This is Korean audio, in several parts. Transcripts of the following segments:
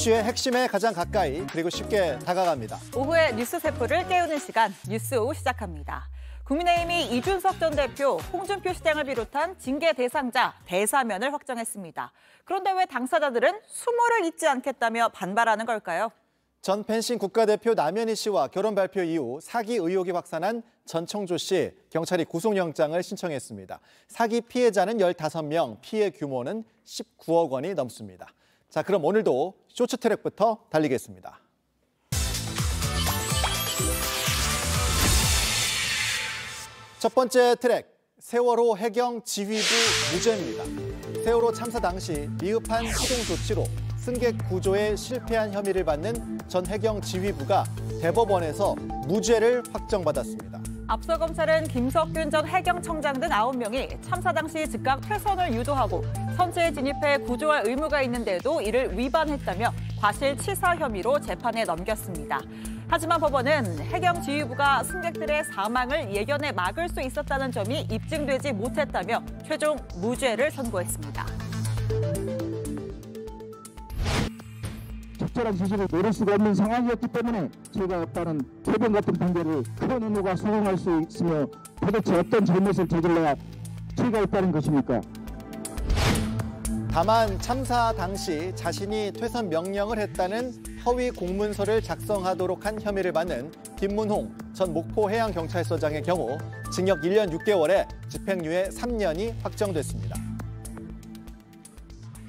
이슈의 핵심에 가장 가까이 그리고 쉽게 다가갑니다. 오후에 뉴스 세포를 깨우는 시간 뉴스 오후 시작합니다. 국민의힘이 이준석 전 대표, 홍준표 시장을 비롯한 징계 대상자 대사면을 확정했습니다. 그런데 왜 당사자들은 수모를 잊지 않겠다며 반발하는 걸까요? 전 펜싱 국가대표 남현희 씨와 결혼 발표 이후 사기 의혹이 확산한 전청조 씨 경찰이 구속영장을 신청했습니다. 사기 피해자는 15명, 피해 규모는 19억 원이 넘습니다. 자, 그럼 오늘도 쇼츠 트랙부터 달리겠습니다. 첫 번째 트랙, 세월호 해경 지휘부 무죄입니다. 세월호 참사 당시 미흡한 소동 조치로 승객 구조에 실패한 혐의를 받는 전 해경 지휘부가 대법원에서 무죄를 확정받았습니다. 앞서 검찰은 김석균 전 해경청장 등 9명이 참사 당시 즉각 퇴선을 유도하고 선체에 진입해 구조할 의무가 있는데도 이를 위반했다며 과실치사 혐의로 재판에 넘겼습니다. 하지만 법원은 해경 지휘부가 승객들의 사망을 예견해 막을 수 있었다는 점이 입증되지 못했다며 최종 무죄를 선고했습니다. 적절한 지식을 내릴 수가 없는 상황이었기 때문에 저희가 했다는 개변 같은 판결을 큰 의무가 수긍할 수 있으며 도대체 어떤 잘못을 저질러야 죄가 있다는 것입니까? 다만 참사 당시 자신이 퇴선 명령을 했다는 허위 공문서를 작성하도록 한 혐의를 받는 김문홍 전 목포해양경찰서장의 경우 징역 1년 6개월에 집행유예 3년이 확정됐습니다.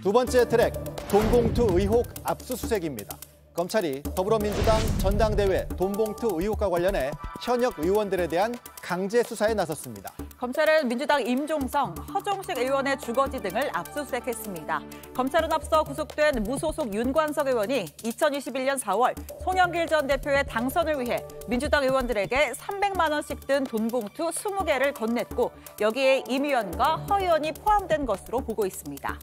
두 번째 트랙, 돈봉투 의혹 압수수색입니다. 검찰이 더불어민주당 전당대회 돈봉투 의혹과 관련해 현역 의원들에 대한 강제 수사에 나섰습니다. 검찰은 민주당 임종성, 허종식 의원의 주거지 등을 압수수색했습니다. 검찰은 앞서 구속된 무소속 윤관석 의원이 2021년 4월 송영길 전 대표의 당선을 위해 민주당 의원들에게 300만 원씩 든 돈봉투 20개를 건넸고 여기에 임 의원과 허 의원이 포함된 것으로 보고 있습니다.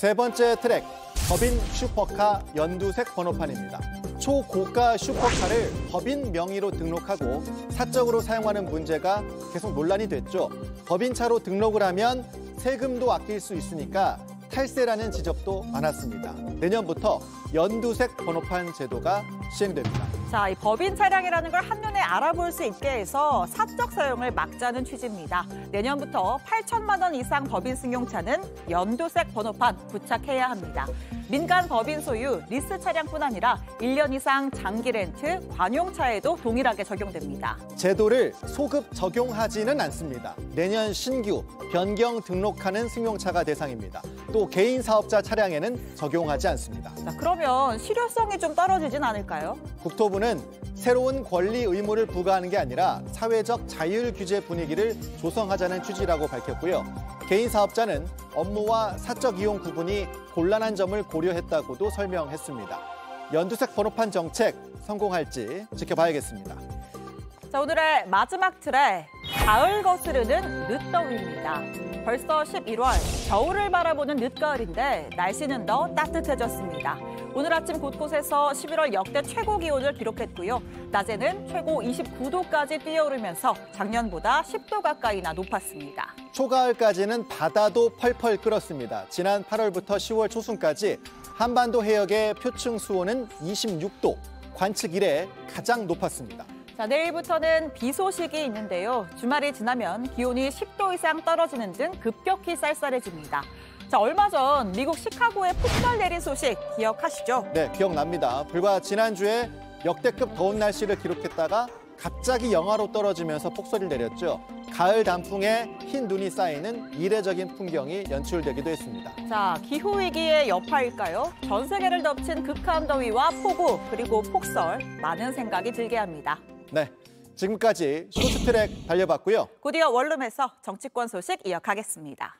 세 번째 트랙, 법인 슈퍼카 연두색 번호판입니다. 초고가 슈퍼카를 법인 명의로 등록하고 사적으로 사용하는 문제가 계속 논란이 됐죠. 법인차로 등록을 하면 세금도 아낄 수 있으니까 탈세라는 지적도 많았습니다. 내년부터 연두색 번호판 제도가 시행됩니다. 자, 이 법인 차량이라는 걸 한눈에 알아볼 수 있게 해서 사적 사용을 막자는 취지입니다. 내년부터 8천만 원 이상 법인 승용차는 연두색 번호판 부착해야 합니다. 민간 법인 소유 리스 차량뿐 아니라 1년 이상 장기 렌트, 관용차에도 동일하게 적용됩니다. 제도를 소급 적용하지는 않습니다. 내년 신규 변경 등록하는 승용차가 대상입니다. 또또 개인 사업자 차량에는 적용하지 않습니다. 자, 그러면 실효성이 좀 떨어지진 않을까요? 국토부는 새로운 권리 의무를 부과하는 게 아니라 사회적 자율 규제 분위기를 조성하자는 취지라고 밝혔고요. 개인 사업자는 업무와 사적 이용 구분이 곤란한 점을 고려했다고도 설명했습니다. 연두색 번호판 정책 성공할지 지켜봐야겠습니다. 자, 오늘의 마지막 트랙 가을 거스르는 늦더위입니다. 벌써 11월, 겨울을 바라보는 늦가을인데 날씨는 더 따뜻해졌습니다. 오늘 아침 곳곳에서 11월 역대 최고 기온을 기록했고요. 낮에는 최고 29도까지 뛰어오르면서 작년보다 10도 가까이나 높았습니다. 초가을까지는 바다도 펄펄 끓었습니다. 지난 8월부터 10월 초순까지 한반도 해역의 표층 수온은 26도, 관측 이래 가장 높았습니다. 자, 내일부터는 비 소식이 있는데요. 주말이 지나면 기온이 10도 이상 떨어지는 등 급격히 쌀쌀해집니다. 자, 얼마 전 미국 시카고에 폭설 내린 소식 기억하시죠? 네, 기억납니다. 불과 지난주에 역대급 더운 날씨를 기록했다가 갑자기 영하로 떨어지면서 폭설이 내렸죠. 가을 단풍에 흰 눈이 쌓이는 이례적인 풍경이 연출되기도 했습니다. 자, 기후위기의 여파일까요? 전 세계를 덮친 극한 더위와 폭우, 그리고 폭설, 많은 생각이 들게 합니다. 네, 지금까지 쇼트트랙 달려봤고요. 곧이어 원룸에서 정치권 소식 이어가겠습니다.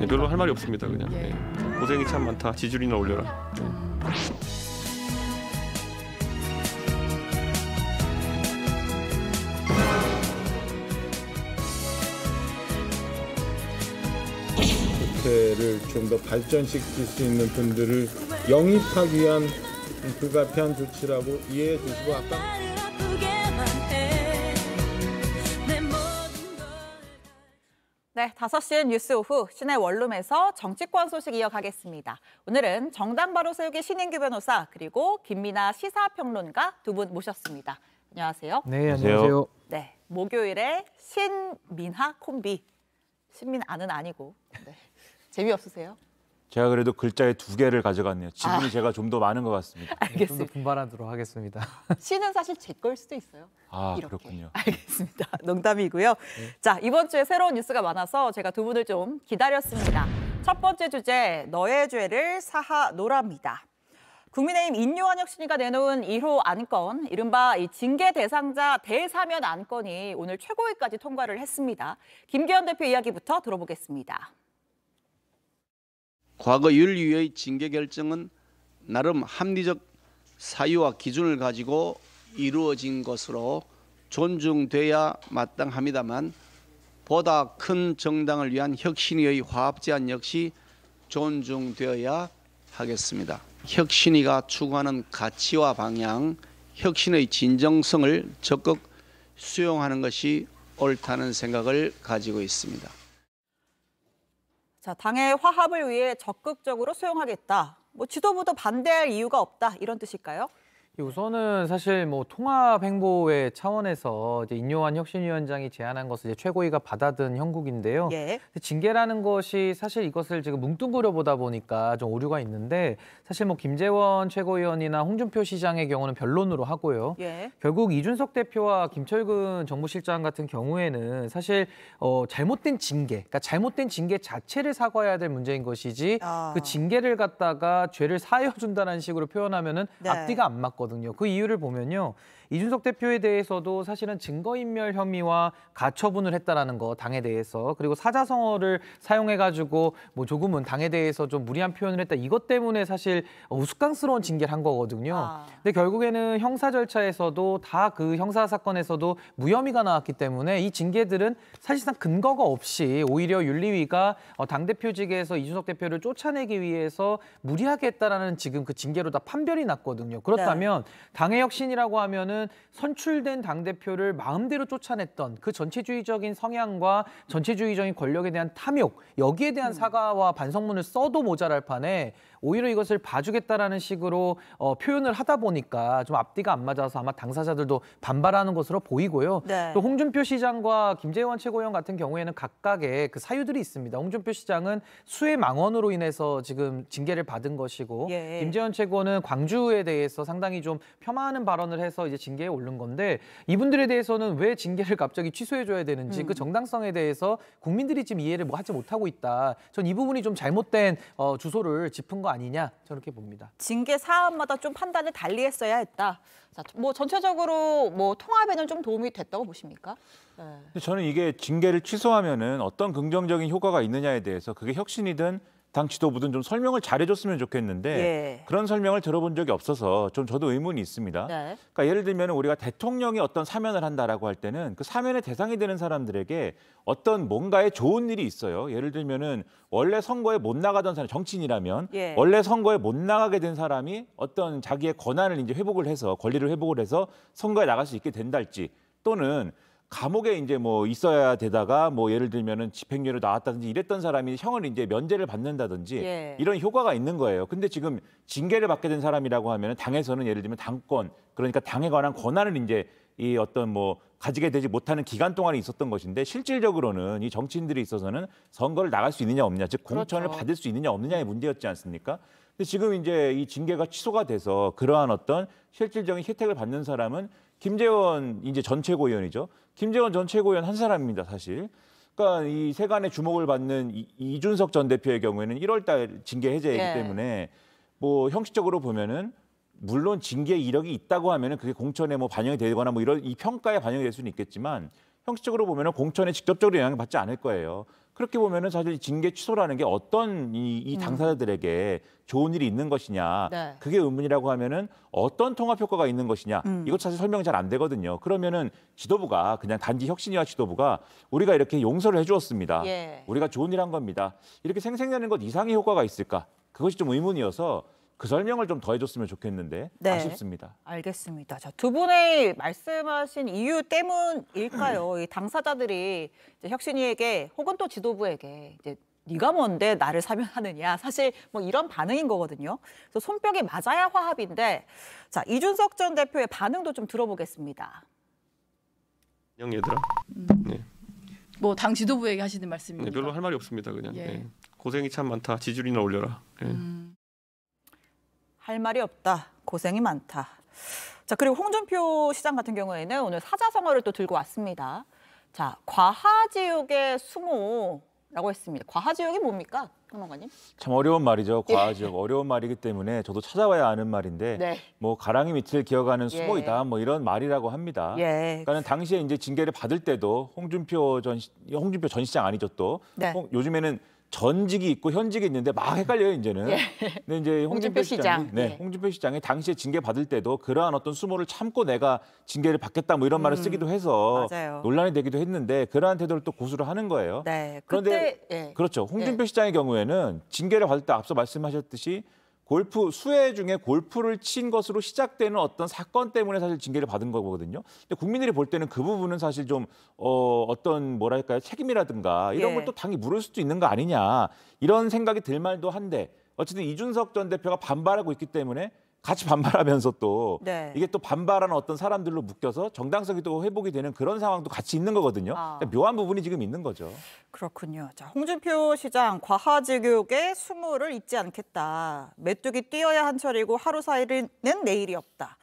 네, 별로 할 말이 없습니다. 그냥 예. 네. 고생이 참 많다. 지지율나 올려라. 예. 자체를 좀 더 발전시킬 수 있는 분들을 영입하기 위한 불가피한 조치라고 이해해 주시고 아까 네, 5시 뉴스 오후 시내 원룸에서 정치권 소식 이어가겠습니다. 오늘은 정당 바로 세우기 신인규 변호사 그리고 김미나 시사평론가 두 분 모셨습니다. 안녕하세요. 네, 안녕하세요. 네, 목요일에 신민하 콤비. 신민아는 아니고. 네. 재미없으세요? 제가 그래도 글자에 두 개를 가져갔네요. 지분이 아. 제가 좀 더 많은 것 같습니다. 알겠습니다. 좀 더 분발하도록 하겠습니다. 시는 사실 제 걸 수도 있어요. 아 이렇게. 그렇군요. 알겠습니다. 농담이고요. 네. 자 이번 주에 새로운 뉴스가 많아서 제가 두 분을 좀 기다렸습니다. 첫 번째 주제 너의 죄를 사하노라입니다 국민의힘 인류한혁 신이가 내놓은 1호 안건, 이른바 이 징계 대상자 대사면 안건이 오늘 최고위까지 통과를 했습니다. 김기현 대표 이야기부터 들어보겠습니다. 과거 윤리의 위 징계 결정은 나름 합리적 사유와 기준을 가지고 이루어진 것으로 존중돼야 마땅합니다만 보다 큰 정당을 위한 혁신위의 화합 제안 역시 존중되어야 하겠습니다. 혁신위가 추구하는 가치와 방향, 혁신의 진정성을 적극 수용하는 것이 옳다는 생각을 가지고 있습니다. 자, 당의 화합을 위해 적극적으로 수용하겠다. 뭐 지도부도 반대할 이유가 없다. 이런 뜻일까요? 우선은 사실 뭐 통합 행보의 차원에서 이제 인요한 혁신위원장이 제안한 것을 이제 최고위가 받아든 형국인데요. 예. 징계라는 것이 사실 이것을 지금 뭉뚱그려 보다 보니까 좀 오류가 있는데 사실 뭐 김재원 최고위원이나 홍준표 시장의 경우는 변론으로 하고요. 예. 결국 이준석 대표와 김철근 정무실장 같은 경우에는 사실 어, 잘못된 징계, 그러니까 잘못된 징계 자체를 사과해야 될 문제인 것이지 아. 그 징계를 갖다가 죄를 사여준다는 식으로 표현하면은 네. 앞뒤가 안 맞거든요. 거든요그 이유를 보면요. 이준석 대표에 대해서도 사실은 증거인멸 혐의와 가처분을 했다라는 거 당에 대해서 그리고 사자성어를 사용해가지고 뭐 조금은 당에 대해서 좀 무리한 표현을 했다 이것 때문에 사실 우스꽝스러운 징계를 한 거거든요. 아. 근데 결국에는 형사 절차에서도 다 그 형사 사건에서도 무혐의가 나왔기 때문에 이 징계들은 사실상 근거가 없이 오히려 윤리위가 어, 당 대표직에서 이준석 대표를 쫓아내기 위해서 무리하게 했다라는 지금 그 징계로 다 판별이 났거든요. 그렇다면 네. 당의 혁신이라고 하면은 때는 선출된 당대표를 마음대로 쫓아냈던 그 전체주의적인 성향과 전체주의적인 권력에 대한 탐욕 여기에 대한 음. 사과와 반성문을 써도 모자랄 판에 오히려 이것을 봐주겠다라는 식으로 어, 표현을 하다 보니까 좀 앞뒤가 안 맞아서 아마 당사자들도 반발하는 것으로 보이고요. 네. 또 홍준표 시장과 김재원 최고위원 같은 경우에는 각각의 그 사유들이 있습니다. 홍준표 시장은 수해 망원으로 인해서 지금 징계를 받은 것이고 예. 김재원 최고는 광주에 대해서 상당히 좀 폄하하는 발언을 해서 이제 징계에 오른 건데 이분들에 대해서는 왜 징계를 갑자기 취소해줘야 되는지 그 음. 그 정당성에 대해서 국민들이 지금 이해를 뭐 하지 못하고 있다. 전 이 부분이 좀 잘못된 어, 주소를 짚은 것거 아니냐 저렇게 봅니다. 징계 사안마다 좀 판단을 달리했어야 했다. 자, 뭐 전체적으로 뭐 통합에는 좀 도움이 됐다고 보십니까? 네. 저는 이게 징계를 취소하면은 어떤 긍정적인 효과가 있느냐에 대해서 그게 혁신이든 당 지도부든 좀 설명을 잘해줬으면 좋겠는데 예. 그런 설명을 들어본 적이 없어서 좀 저도 의문이 있습니다. 네. 그러니까 예를 들면 우리가 대통령이 어떤 사면을 한다라고 할 때는 그 사면의 대상이 되는 사람들에게 어떤 뭔가의 좋은 일이 있어요. 예를 들면은 원래 선거에 못 나가던 사람 정치인이라면 예. 원래 선거에 못 나가게 된 사람이 어떤 자기의 권한을 이제 회복을 해서 권리를 회복을 해서 선거에 나갈 수 있게 된달지 또는 감옥에 이제 뭐 있어야 되다가 뭐 예를 들면은 집행유예로 나왔다든지 이랬던 사람이 형을 이제 면제를 받는다든지 예. 이런 효과가 있는 거예요. 근데 지금 징계를 받게 된 사람이라고 하면 당에서는 예를 들면 당권 그러니까 당에 관한 권한을 이제 이 어떤 뭐 가지게 되지 못하는 기간 동안에 있었던 것인데 실질적으로는 이 정치인들이 있어서는 선거를 나갈 수 있느냐 없느냐 즉 공천을 그렇죠. 받을 수 있느냐 없느냐의 음. 문제였지 않습니까? 근데 지금 이제 이 징계가 취소가 돼서 그러한 어떤 실질적인 혜택을 받는 사람은 김재원 이제 전 최고위원이죠. 김재원 전 최고위원 한 사람입니다, 사실. 그러니까 이 세간의 주목을 받는 이, 이준석 전 대표의 경우에는 1월 달 징계 해제이기 예. 때문에 뭐 형식적으로 보면은 물론 징계 이력이 있다고 하면은 그게 공천에 뭐 반영이 되거나 뭐 이런 이 평가에 반영이 될 수는 있겠지만 형식적으로 보면은 공천에 직접적으로 영향을 받지 않을 거예요. 그렇게 보면은 사실 징계 취소라는 게 어떤 이, 이 음. 당사자들에게 음. 좋은 일이 있는 것이냐, 네. 그게 의문이라고 하면은 어떤 통합 효과가 있는 것이냐, 음. 이것 사실 설명이 잘 안 되거든요. 그러면은 지도부가 그냥 단지 혁신이와 지도부가 우리가 이렇게 용서를 해주었습니다. 예. 우리가 좋은 일 한 겁니다. 이렇게 생생내는 것 이상의 효과가 있을까? 그것이 좀 의문이어서 그 설명을 좀 더해줬으면 좋겠는데 네. 아쉽습니다. 알겠습니다. 자, 두 분의 말씀하신 이유 때문일까요? 이 당사자들이 혁신이에게 혹은 또 지도부에게 이제 네가 뭔데 나를 사면하느냐 사실 뭐 이런 반응인 거거든요. 그래서 손뼉이 맞아야 화합인데 자 이준석 전 대표의 반응도 좀 들어보겠습니다. 안녕 얘들아. 음. 네. 뭐 당 지도부에게 하시는 말씀입니다. 네, 별로 할 말이 없습니다 그냥. 예. 네. 고생이 참 많다. 지지율이나 올려라. 네. 음. 할 말이 없다. 고생이 많다. 자, 그리고 홍준표 시장 같은 경우에는 오늘 사자성어를 또 들고 왔습니다. 자, 과하지옥의 수모라고 했습니다. 과하지옥이 뭡니까? 참 어려운 말이죠. 예. 과하지역 예. 어려운 말이기 때문에 저도 찾아와야 아는 말인데 네. 뭐 가랑이 밑을 기어가는 예. 수모이다. 예. 뭐 이런 말이라고 합니다. 예. 그러니까는 당시에 이제 징계를 받을 때도 홍준표 전 홍준표 전 시장 아니죠 또. 네. 홍, 요즘에는 전직이 있고 현직이 있는데 막 헷갈려요 이제는. 예. 근데 이제 홍준표, 홍 시장, 시장. 네, 예. 홍준표 시장이 당시에 징계 받을 때도 그러한 어떤 수모를 참고 내가 징계를 받겠다 뭐 이런 말을 음. 쓰기도 해서 맞아요. 논란이 되기도 했는데 그러한 태도를 또 고수를 하는 거예요. 네, 그런데 그때, 예. 그렇죠. 예. 홍준표 시장의 경우에는 징계를 받을 때 앞서 말씀하셨듯이 골프 수해 중에 골프를 친 것으로 시작되는 어떤 사건 때문에 사실 징계를 받은 거거든요. 근데 국민들이 볼 때는 그 부분은 사실 좀 어, 어떤 뭐랄까요 책임이라든가 이런 예. 걸또 당이 물을 수도 있는 거 아니냐 이런 생각이 들 말도 한데 어쨌든 이준석 전 대표가 반발하고 있기 때문에 같이 반발하면서 또 네. 이게 또 반발하는 어떤 사람들로 묶여서 정당성이 또 회복이 되는 그런 상황도 같이 있는 거거든요. 아. 그러니까 묘한 부분이 지금 있는 거죠. 그렇군요. 자, 홍준표 시장 과하직욕에 수모를 잊지 않겠다. 메뚜기 뛰어야 한철이고 하루 사이는 내일이 없다.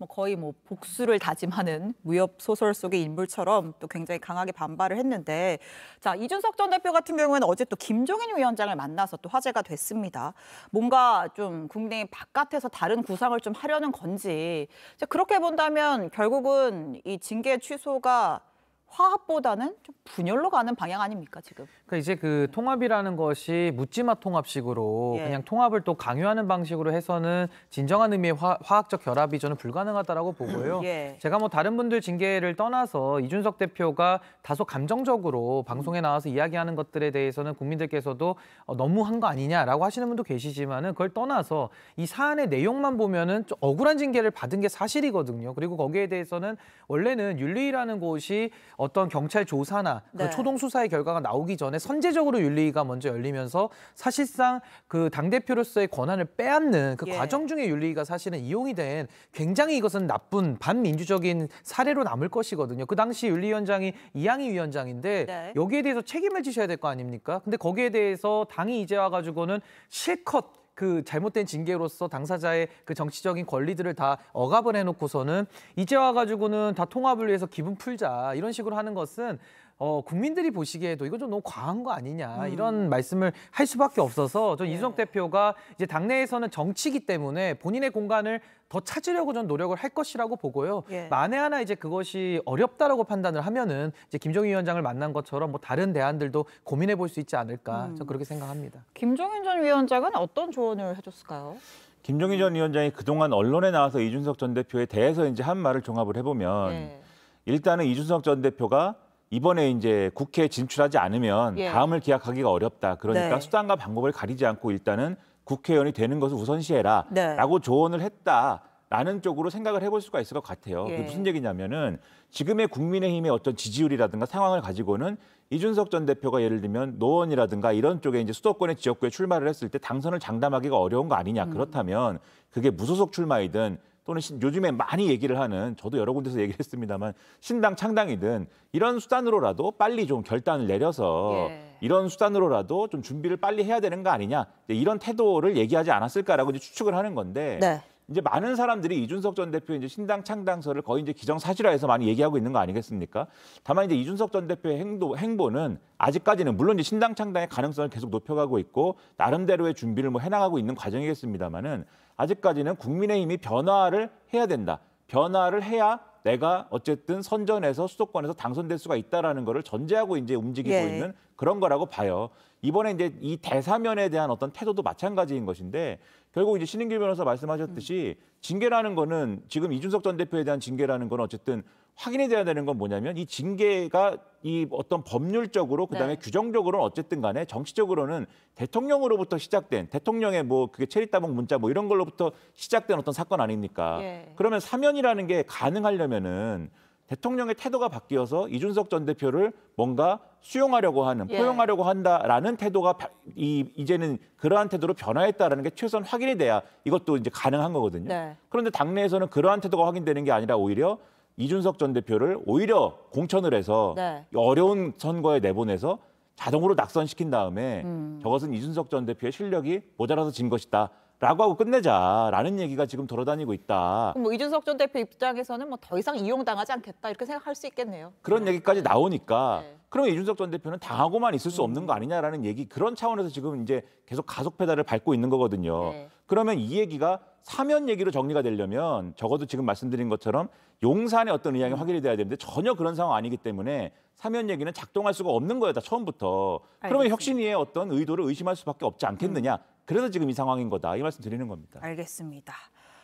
뭐 거의 뭐 복수를 다짐하는 무협 소설 속의 인물처럼 또 굉장히 강하게 반발을 했는데 자 이준석 전 대표 같은 경우에는 어제 또 김종인 위원장을 만나서 또 화제가 됐습니다. 뭔가 좀 국내 바깥에서 다른 구상을 좀 하려는 건지 자 그렇게 본다면 결국은 이 징계 취소가 화합보다는 좀 분열로 가는 방향 아닙니까 지금? 그러니까 이제 그 통합이라는 것이 묻지마 통합식으로 예. 그냥 통합을 또 강요하는 방식으로 해서는 진정한 의미의 화, 학적 결합이 저는 불가능하다라고 보고요. 음, 예. 제가 뭐 다른 분들 징계를 떠나서 이준석 대표가 다소 감정적으로 방송에 음. 나와서 이야기하는 것들에 대해서는 국민들께서도 어, 너무한 거 아니냐라고 하시는 분도 계시지만은 그걸 떠나서 이 사안의 내용만 보면은 좀 억울한 징계를 받은 게 사실이거든요. 그리고 거기에 대해서는 원래는 윤리라는 곳이 어떤 경찰 조사나 그 네. 초동 수사의 결과가 나오기 전에 선제적으로 윤리위가 먼저 열리면서 사실상 그 당 대표로서의 권한을 빼앗는 그 예. 과정 중에 윤리위가 사실은 이용이 된 굉장히 이것은 나쁜 반민주적인 사례로 남을 것이거든요. 그 당시 윤리위원장이 이양희 위원장인데 네. 여기에 대해서 책임을 지셔야 될 거 아닙니까? 근데 거기에 대해서 당이 이제 와가지고는 실컷 그 잘못된 징계로서 당사자의 그 정치적인 권리들을 다 억압을 해놓고서는 이제 와가지고는 다 통합을 위해서 기분 풀자 이런 식으로 하는 것은 어, 국민들이 보시기에도 이거 좀 너무 과한 거 아니냐 음. 이런 말씀을 할 수밖에 없어서 전 네. 이준석 대표가 이제 당내에서는 정치기 때문에 본인의 공간을 더 찾으려고 전 노력을 할 것이라고 보고요. 예. 만에 하나 이제 그것이 어렵다라고 판단을 하면은 이제 김종인 위원장을 만난 것처럼 뭐 다른 대안들도 고민해 볼 수 있지 않을까 음. 저 그렇게 생각합니다. 김종인 전 위원장은 어떤 조언을 해줬을까요? 김종인 전 위원장이 그동안 언론에 나와서 이준석 전 대표에 대해서 이제 한 말을 종합을 해보면 예. 일단은 이준석 전 대표가 이번에 이제 국회에 진출하지 않으면 예. 다음을 기약하기가 어렵다. 그러니까 네. 수단과 방법을 가리지 않고 일단은 국회의원이 되는 것을 우선시해라. 네. 라고 조언을 했다. 라는 쪽으로 생각을 해볼 수가 있을 것 같아요. 예. 무슨 얘기냐면은 지금의 국민의힘의 어떤 지지율이라든가 상황을 가지고는 이준석 전 대표가 예를 들면 노원이라든가 이런 쪽에 이제 수도권의 지역구에 출마를 했을 때 당선을 장담하기가 어려운 거 아니냐. 음. 그렇다면 그게 무소속 출마이든 또는 요즘에 많이 얘기를 하는 저도 여러 군데서 얘기를 했습니다만 신당 창당이든 이런 수단으로라도 빨리 좀 결단을 내려서 예. 이런 수단으로라도 좀 준비를 빨리 해야 되는 거 아니냐 이런 태도를 얘기하지 않았을까라고 이제 추측을 하는 건데 네. 이제 많은 사람들이 이준석 전 대표 이제 신당 창당서를 거의 이제 기정사실화해서 많이 얘기하고 있는 거 아니겠습니까? 다만 이제 이준석 전 대표의 행도 행보는 아직까지는 물론 이제 신당 창당의 가능성을 계속 높여가고 있고 나름대로의 준비를 뭐 해나가고 있는 과정이겠습니다만은 아직까지는 국민의힘이 변화를 해야 된다. 변화를 해야 내가 어쨌든 선전에서 수도권에서 당선될 수가 있다라는 거를 전제하고 이제 움직이고 예. 있는 그런 거라고 봐요. 이번에 이제 이 대사면에 대한 어떤 태도도 마찬가지인 것인데 결국 이제 신인길 변호사 말씀하셨듯이 징계라는 거는 지금 이준석 전 대표에 대한 징계라는 건 어쨌든 확인이 돼야 되는 건 뭐냐면 이 징계가 이 어떤 법률적으로 그다음에 네. 규정적으로는 어쨌든 간에 정치적으로는 대통령으로부터 시작된 대통령의 뭐 그게 체리 따봉 문자 뭐 이런 걸로부터 시작된 어떤 사건 아닙니까? 예. 그러면 사면이라는 게 가능하려면은 대통령의 태도가 바뀌어서 이준석 전 대표를 뭔가 수용하려고 하는 예. 포용하려고 한다라는 태도가 이, 이제는 그러한 태도로 변화했다라는 게 최소한 확인이 돼야 이것도 이제 가능한 거거든요. 네. 그런데 당내에서는 그러한 태도가 확인되는 게 아니라 오히려 이준석 전 대표를 오히려 공천을 해서 네. 어려운 선거에 내보내서 자동으로 낙선시킨 다음에 음. 저것은 이준석 전 대표의 실력이 모자라서 진 것이다. 라고 하고 끝내자라는 얘기가 지금 돌아다니고 있다. 뭐 이준석 전 대표 입장에서는 뭐 더 이상 이용당하지 않겠다 이렇게 생각할 수 있겠네요. 그런 네. 얘기까지 나오니까 네. 그러면 이준석 전 대표는 당하고만 있을 수 없는 거 아니냐라는 얘기 그런 차원에서 지금 이제 계속 가속 페달을 밟고 있는 거거든요. 네. 그러면 이 얘기가 사면 얘기로 정리가 되려면 적어도 지금 말씀드린 것처럼 용산의 어떤 의향이 음. 확인이 돼야 되는데 전혀 그런 상황 아니기 때문에 사면 얘기는 작동할 수가 없는 거였다 처음부터. 알겠습니다. 그러면 혁신위의 어떤 의도를 의심할 수밖에 없지 않겠느냐 그래서 지금 이 상황인 거다. 이 말씀 드리는 겁니다. 알겠습니다.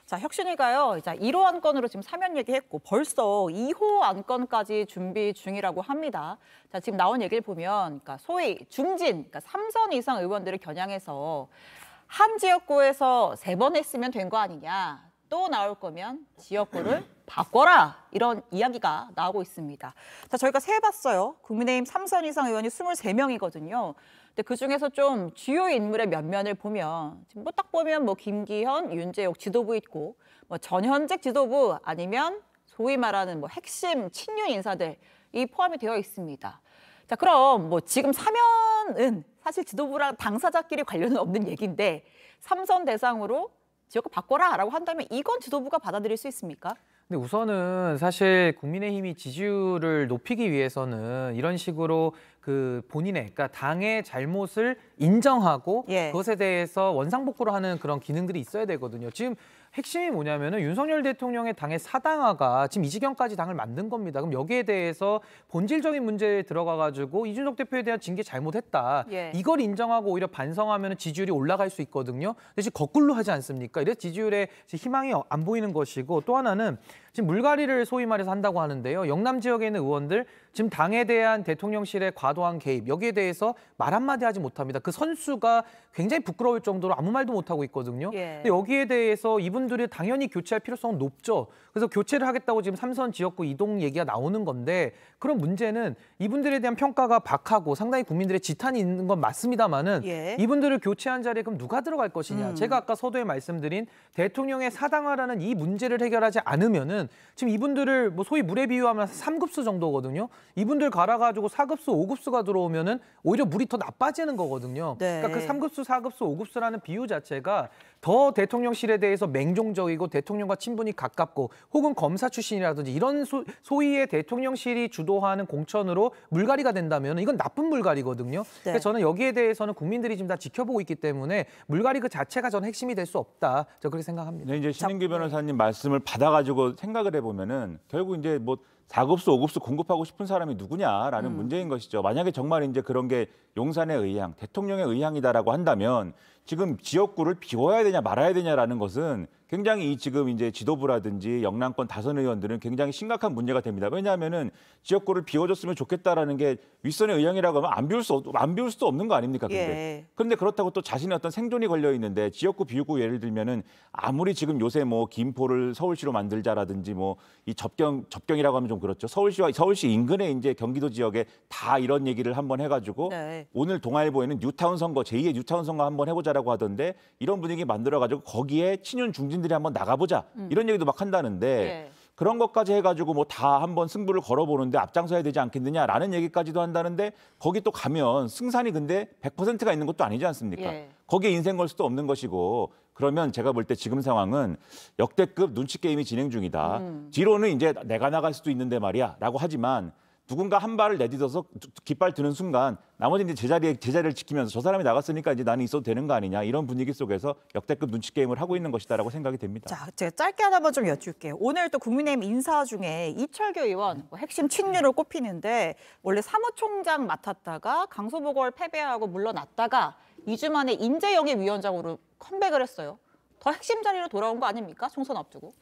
자, 혁신이가요. 자, 1호 안건으로 지금 사면 얘기했고 벌써 2호 안건까지 준비 중이라고 합니다. 자, 지금 나온 얘기를 보면 그러니까 소위 중진, 그러니까 3선 이상 의원들을 겨냥해서 한 지역구에서 세 번 했으면 된 거 아니냐. 또 나올 거면 지역구를 바꿔라 이런 이야기가 나오고 있습니다. 자, 저희가 세봤어요. 국민의힘 3선 이상 의원이 23명이거든요. 근데 그중에서 좀 주요 인물의 면면을 보면 지금 뭐딱 보면 뭐 김기현, 윤재옥 지도부 있고 뭐 전현직 지도부 아니면 소위 말하는 뭐 핵심 친윤 인사들이 포함이 되어 있습니다. 자 그럼 뭐 지금 사면은 사실 지도부랑 당사자끼리 관련은 없는 얘기인데 삼선 대상으로 지역구 바꿔라라고 한다면 이건 지도부가 받아들일 수 있습니까? 근데 우선은 사실 국민의힘이 지지율을 높이기 위해서는 이런 식으로 그 본인의 그러니까 당의 잘못을 인정하고 예. 그것에 대해서 원상복구를 하는 그런 기능들이 있어야 되거든요. 지금 핵심이 뭐냐면은 윤석열 대통령의 당의 사당화가 지금 이 지경까지 당을 만든 겁니다. 그럼 여기에 대해서 본질적인 문제에 들어가 가지고 이준석 대표에 대한 징계 잘못했다. 예. 이걸 인정하고 오히려 반성하면 지지율이 올라갈 수 있거든요. 대신 거꾸로 하지 않습니까? 이래서 지지율에 희망이 안 보이는 것이고 또 하나는 지금 물갈이를 소위 말해서 한다고 하는데요. 영남 지역에 있는 의원들 지금 당에 대한 대통령실의 과도한 개입 여기에 대해서 말 한마디 하지 못합니다. 그 선수가 굉장히 부끄러울 정도로 아무 말도 못하고 있거든요. 예. 근데 여기에 대해서 이분들이 당연히 교체할 필요성은 높죠. 그래서 교체를 하겠다고 지금 삼선 지역구 이동 얘기가 나오는 건데 그런 문제는 이분들에 대한 평가가 박하고 상당히 국민들의 지탄이 있는 건 맞습니다만은 예. 이분들을 교체한 자리에 그럼 누가 들어갈 것이냐. 음. 제가 아까 서두에 말씀드린 대통령의 사당화라는 이 문제를 해결하지 않으면은 보면은 지금 이분들을 뭐 소위 물에 비유하면 3급수 정도거든요. 이분들 갈아가지고 4급수, 5급수가 들어오면은 오히려 물이 더 나빠지는 거거든요. 네. 그러니까 그 3급수, 4급수, 5급수라는 비유 자체가 더 대통령실에 대해서 맹종적이고 대통령과 친분이 가깝고 혹은 검사 출신이라든지 이런 소, 소위의 대통령실이 주도하는 공천으로 물갈이가 된다면 이건 나쁜 물갈이거든요. 네. 그래서 그러니까 저는 여기에 대해서는 국민들이 지금 다 지켜보고 있기 때문에 물갈이 그 자체가 저는 핵심이 될 수 없다. 저 그렇게 생각합니다. 네, 이제 신인규 네. 변호사님 말씀을 받아가지고 생각을 해보면은 결국 이제 뭐 4급수, 5급수 공급하고 싶은 사람이 누구냐라는 음. 문제인 것이죠. 만약에 정말 이제 그런 게 용산의 의향, 대통령의 의향이다라고 한다면 지금 지역구를 비워야 되냐 말아야 되냐라는 것은 굉장히 지금 이제 지도부라든지 영남권 다선 의원들은 굉장히 심각한 문제가 됩니다. 왜냐하면은 지역구를 비워줬으면 좋겠다라는 게 윗선의 의향이라고 하면 안 비울 수, 없, 안 비울 수도 없는 거 아닙니까? 근데. 예. 그런데 그렇다고 또 자신의 어떤 생존이 걸려 있는데 지역구 비우고 예를 들면은 아무리 지금 요새 뭐 김포를 서울시로 만들자라든지 뭐 이 접경, 접경이라고 하면 좀 그렇죠. 서울시와 서울시 인근에 이제 경기도 지역에 다 이런 얘기를 한번 해가지고 네. 오늘 동아일보에는 뉴타운 선거, 제2의 뉴타운 선거 한번 해보자라고 하던데 이런 분위기 만들어가지고 거기에 친윤 중진 국민들이 한번 나가보자 음. 이런 얘기도 막 한다는데 예. 그런 것까지 해가지고 뭐 다 한번 승부를 걸어보는데 앞장서야 되지 않겠느냐라는 얘기까지도 한다는데 거기 또 가면 승산이 근데 100%가 있는 것도 아니지 않습니까? 예. 거기에 인생 걸 수도 없는 것이고 그러면 제가 볼 때 지금 상황은 역대급 눈치 게임이 진행 중이다. 음. 뒤로는 이제 내가 나갈 수도 있는데 말이야라고 하지만 누군가 한 발을 내딛어서 깃발 드는 순간 나머지 이제 제자리에 제자리를 지키면서 저 사람이 나갔으니까 이제 나는 있어도 되는 거 아니냐 이런 분위기 속에서 역대급 눈치 게임을 하고 있는 것이다라고 생각이 됩니다. 자, 제가 짧게 하나만 좀 여쭐게요. 오늘 또 국민의힘 인사 중에 이철규 의원 뭐 핵심 친류로 꼽히는데 원래 사무총장 맡았다가 강소보궐 패배하고 물러났다가 2주 만에 인재영입위원장으로 컴백을 했어요. 더 핵심 자리로 돌아온 거 아닙니까? 총선 앞두고.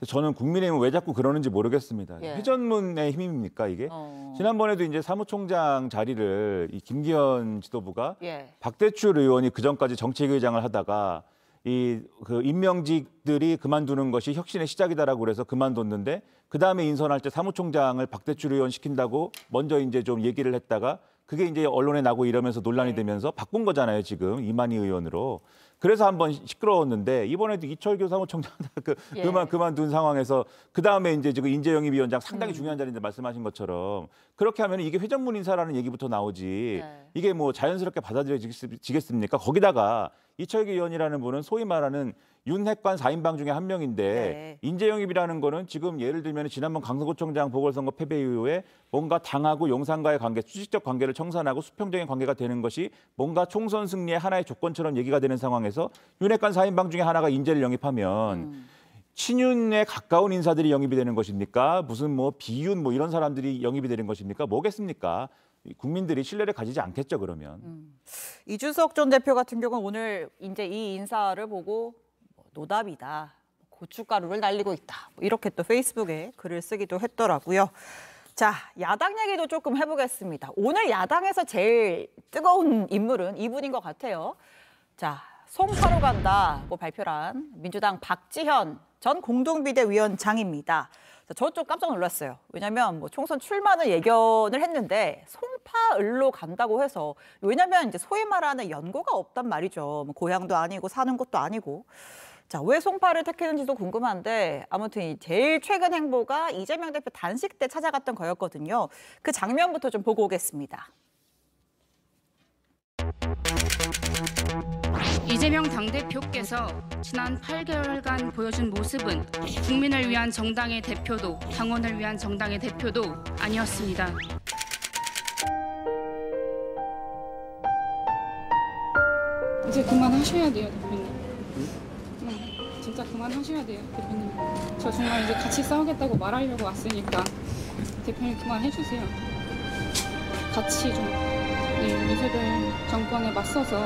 네. 저는 국민의힘 왜 자꾸 그러는지 모르겠습니다. 예. 회전문의 힘입니까 이게? 어... 지난번에도 이제 사무총장 자리를 이 김기현 지도부가 예. 박대출 의원이 그 전까지 정책의장을 하다가 이그 임명직들이 그만두는 것이 혁신의 시작이다라고 그래서 그만뒀는데 그 다음에 인선할 때 사무총장을 박대출 의원 시킨다고 먼저 이제 좀 얘기를 했다가 그게 이제 언론에 나고 이러면서 논란이 네. 되면서 바꾼 거잖아요 지금 이만희 의원으로. 그래서 한번 시끄러웠는데 이번에도 이철규 사무총장 그 예. 그만 그만둔 상황에서 그 다음에 이제 지금 인재영입 위원장 상당히 음. 중요한 자리인데 말씀하신 것처럼 그렇게 하면 이게 회전문 인사라는 얘기부터 나오지 네. 이게 뭐 자연스럽게 받아들여지겠습니까? 거기다가 이철규 의원이라는 분은 소위 말하는 윤핵관 4인방 중에 한 명인데 네. 인재영입이라는 거는 지금 예를 들면 지난번 강서구청장 보궐선거 패배 이후에 뭔가 당하고 용산과의 관계, 수직적 관계를 청산하고 수평적인 관계가 되는 것이 뭔가 총선 승리의 하나의 조건처럼 얘기가 되는 상황에서 윤핵관 4인방 중에 하나가 인재를 영입하면 음. 친윤에 가까운 인사들이 영입이 되는 것입니까? 무슨 뭐 비윤 뭐 이런 사람들이 영입이 되는 것입니까? 뭐겠습니까? 국민들이 신뢰를 가지지 않겠죠 그러면. 음. 이준석 전 대표 같은 경우는 오늘 이제 이 인사를 보고 뭐 노답이다, 고춧가루를 날리고 있다 뭐 이렇게 또 페이스북에 글을 쓰기도 했더라고요. 자 야당 얘기도 조금 해보겠습니다. 오늘 야당에서 제일 뜨거운 인물은 이분인 것 같아요. 자 송파로 간다고 발표한 민주당 박지현 전 공동비대위원장입니다. 저도 깜짝 놀랐어요. 왜냐하면 뭐 총선 출마는 예견을 했는데 송파을로 간다고 해서 왜냐하면 이제 소위 말하는 연고가 없단 말이죠. 뭐 고향도 아니고 사는 곳도 아니고. 자, 왜 송파를 택했는지도 궁금한데 아무튼 이 제일 최근 행보가 이재명 대표 단식 때 찾아갔던 거였거든요. 그 장면부터 좀 보고 오겠습니다. 이재명 당대표께서 지난 8개월간 보여준 모습은 국민을 위한 정당의 대표도 당원을 위한 정당의 대표도 아니었습니다. 이제 그만하셔야 돼요, 대표님. 응? 네, 진짜 그만하셔야 돼요, 대표님. 저 정말 이제 같이 싸우겠다고 말하려고 왔으니까 대표님 그만해주세요. 같이 좀. 이 윤석열 정권에 맞서서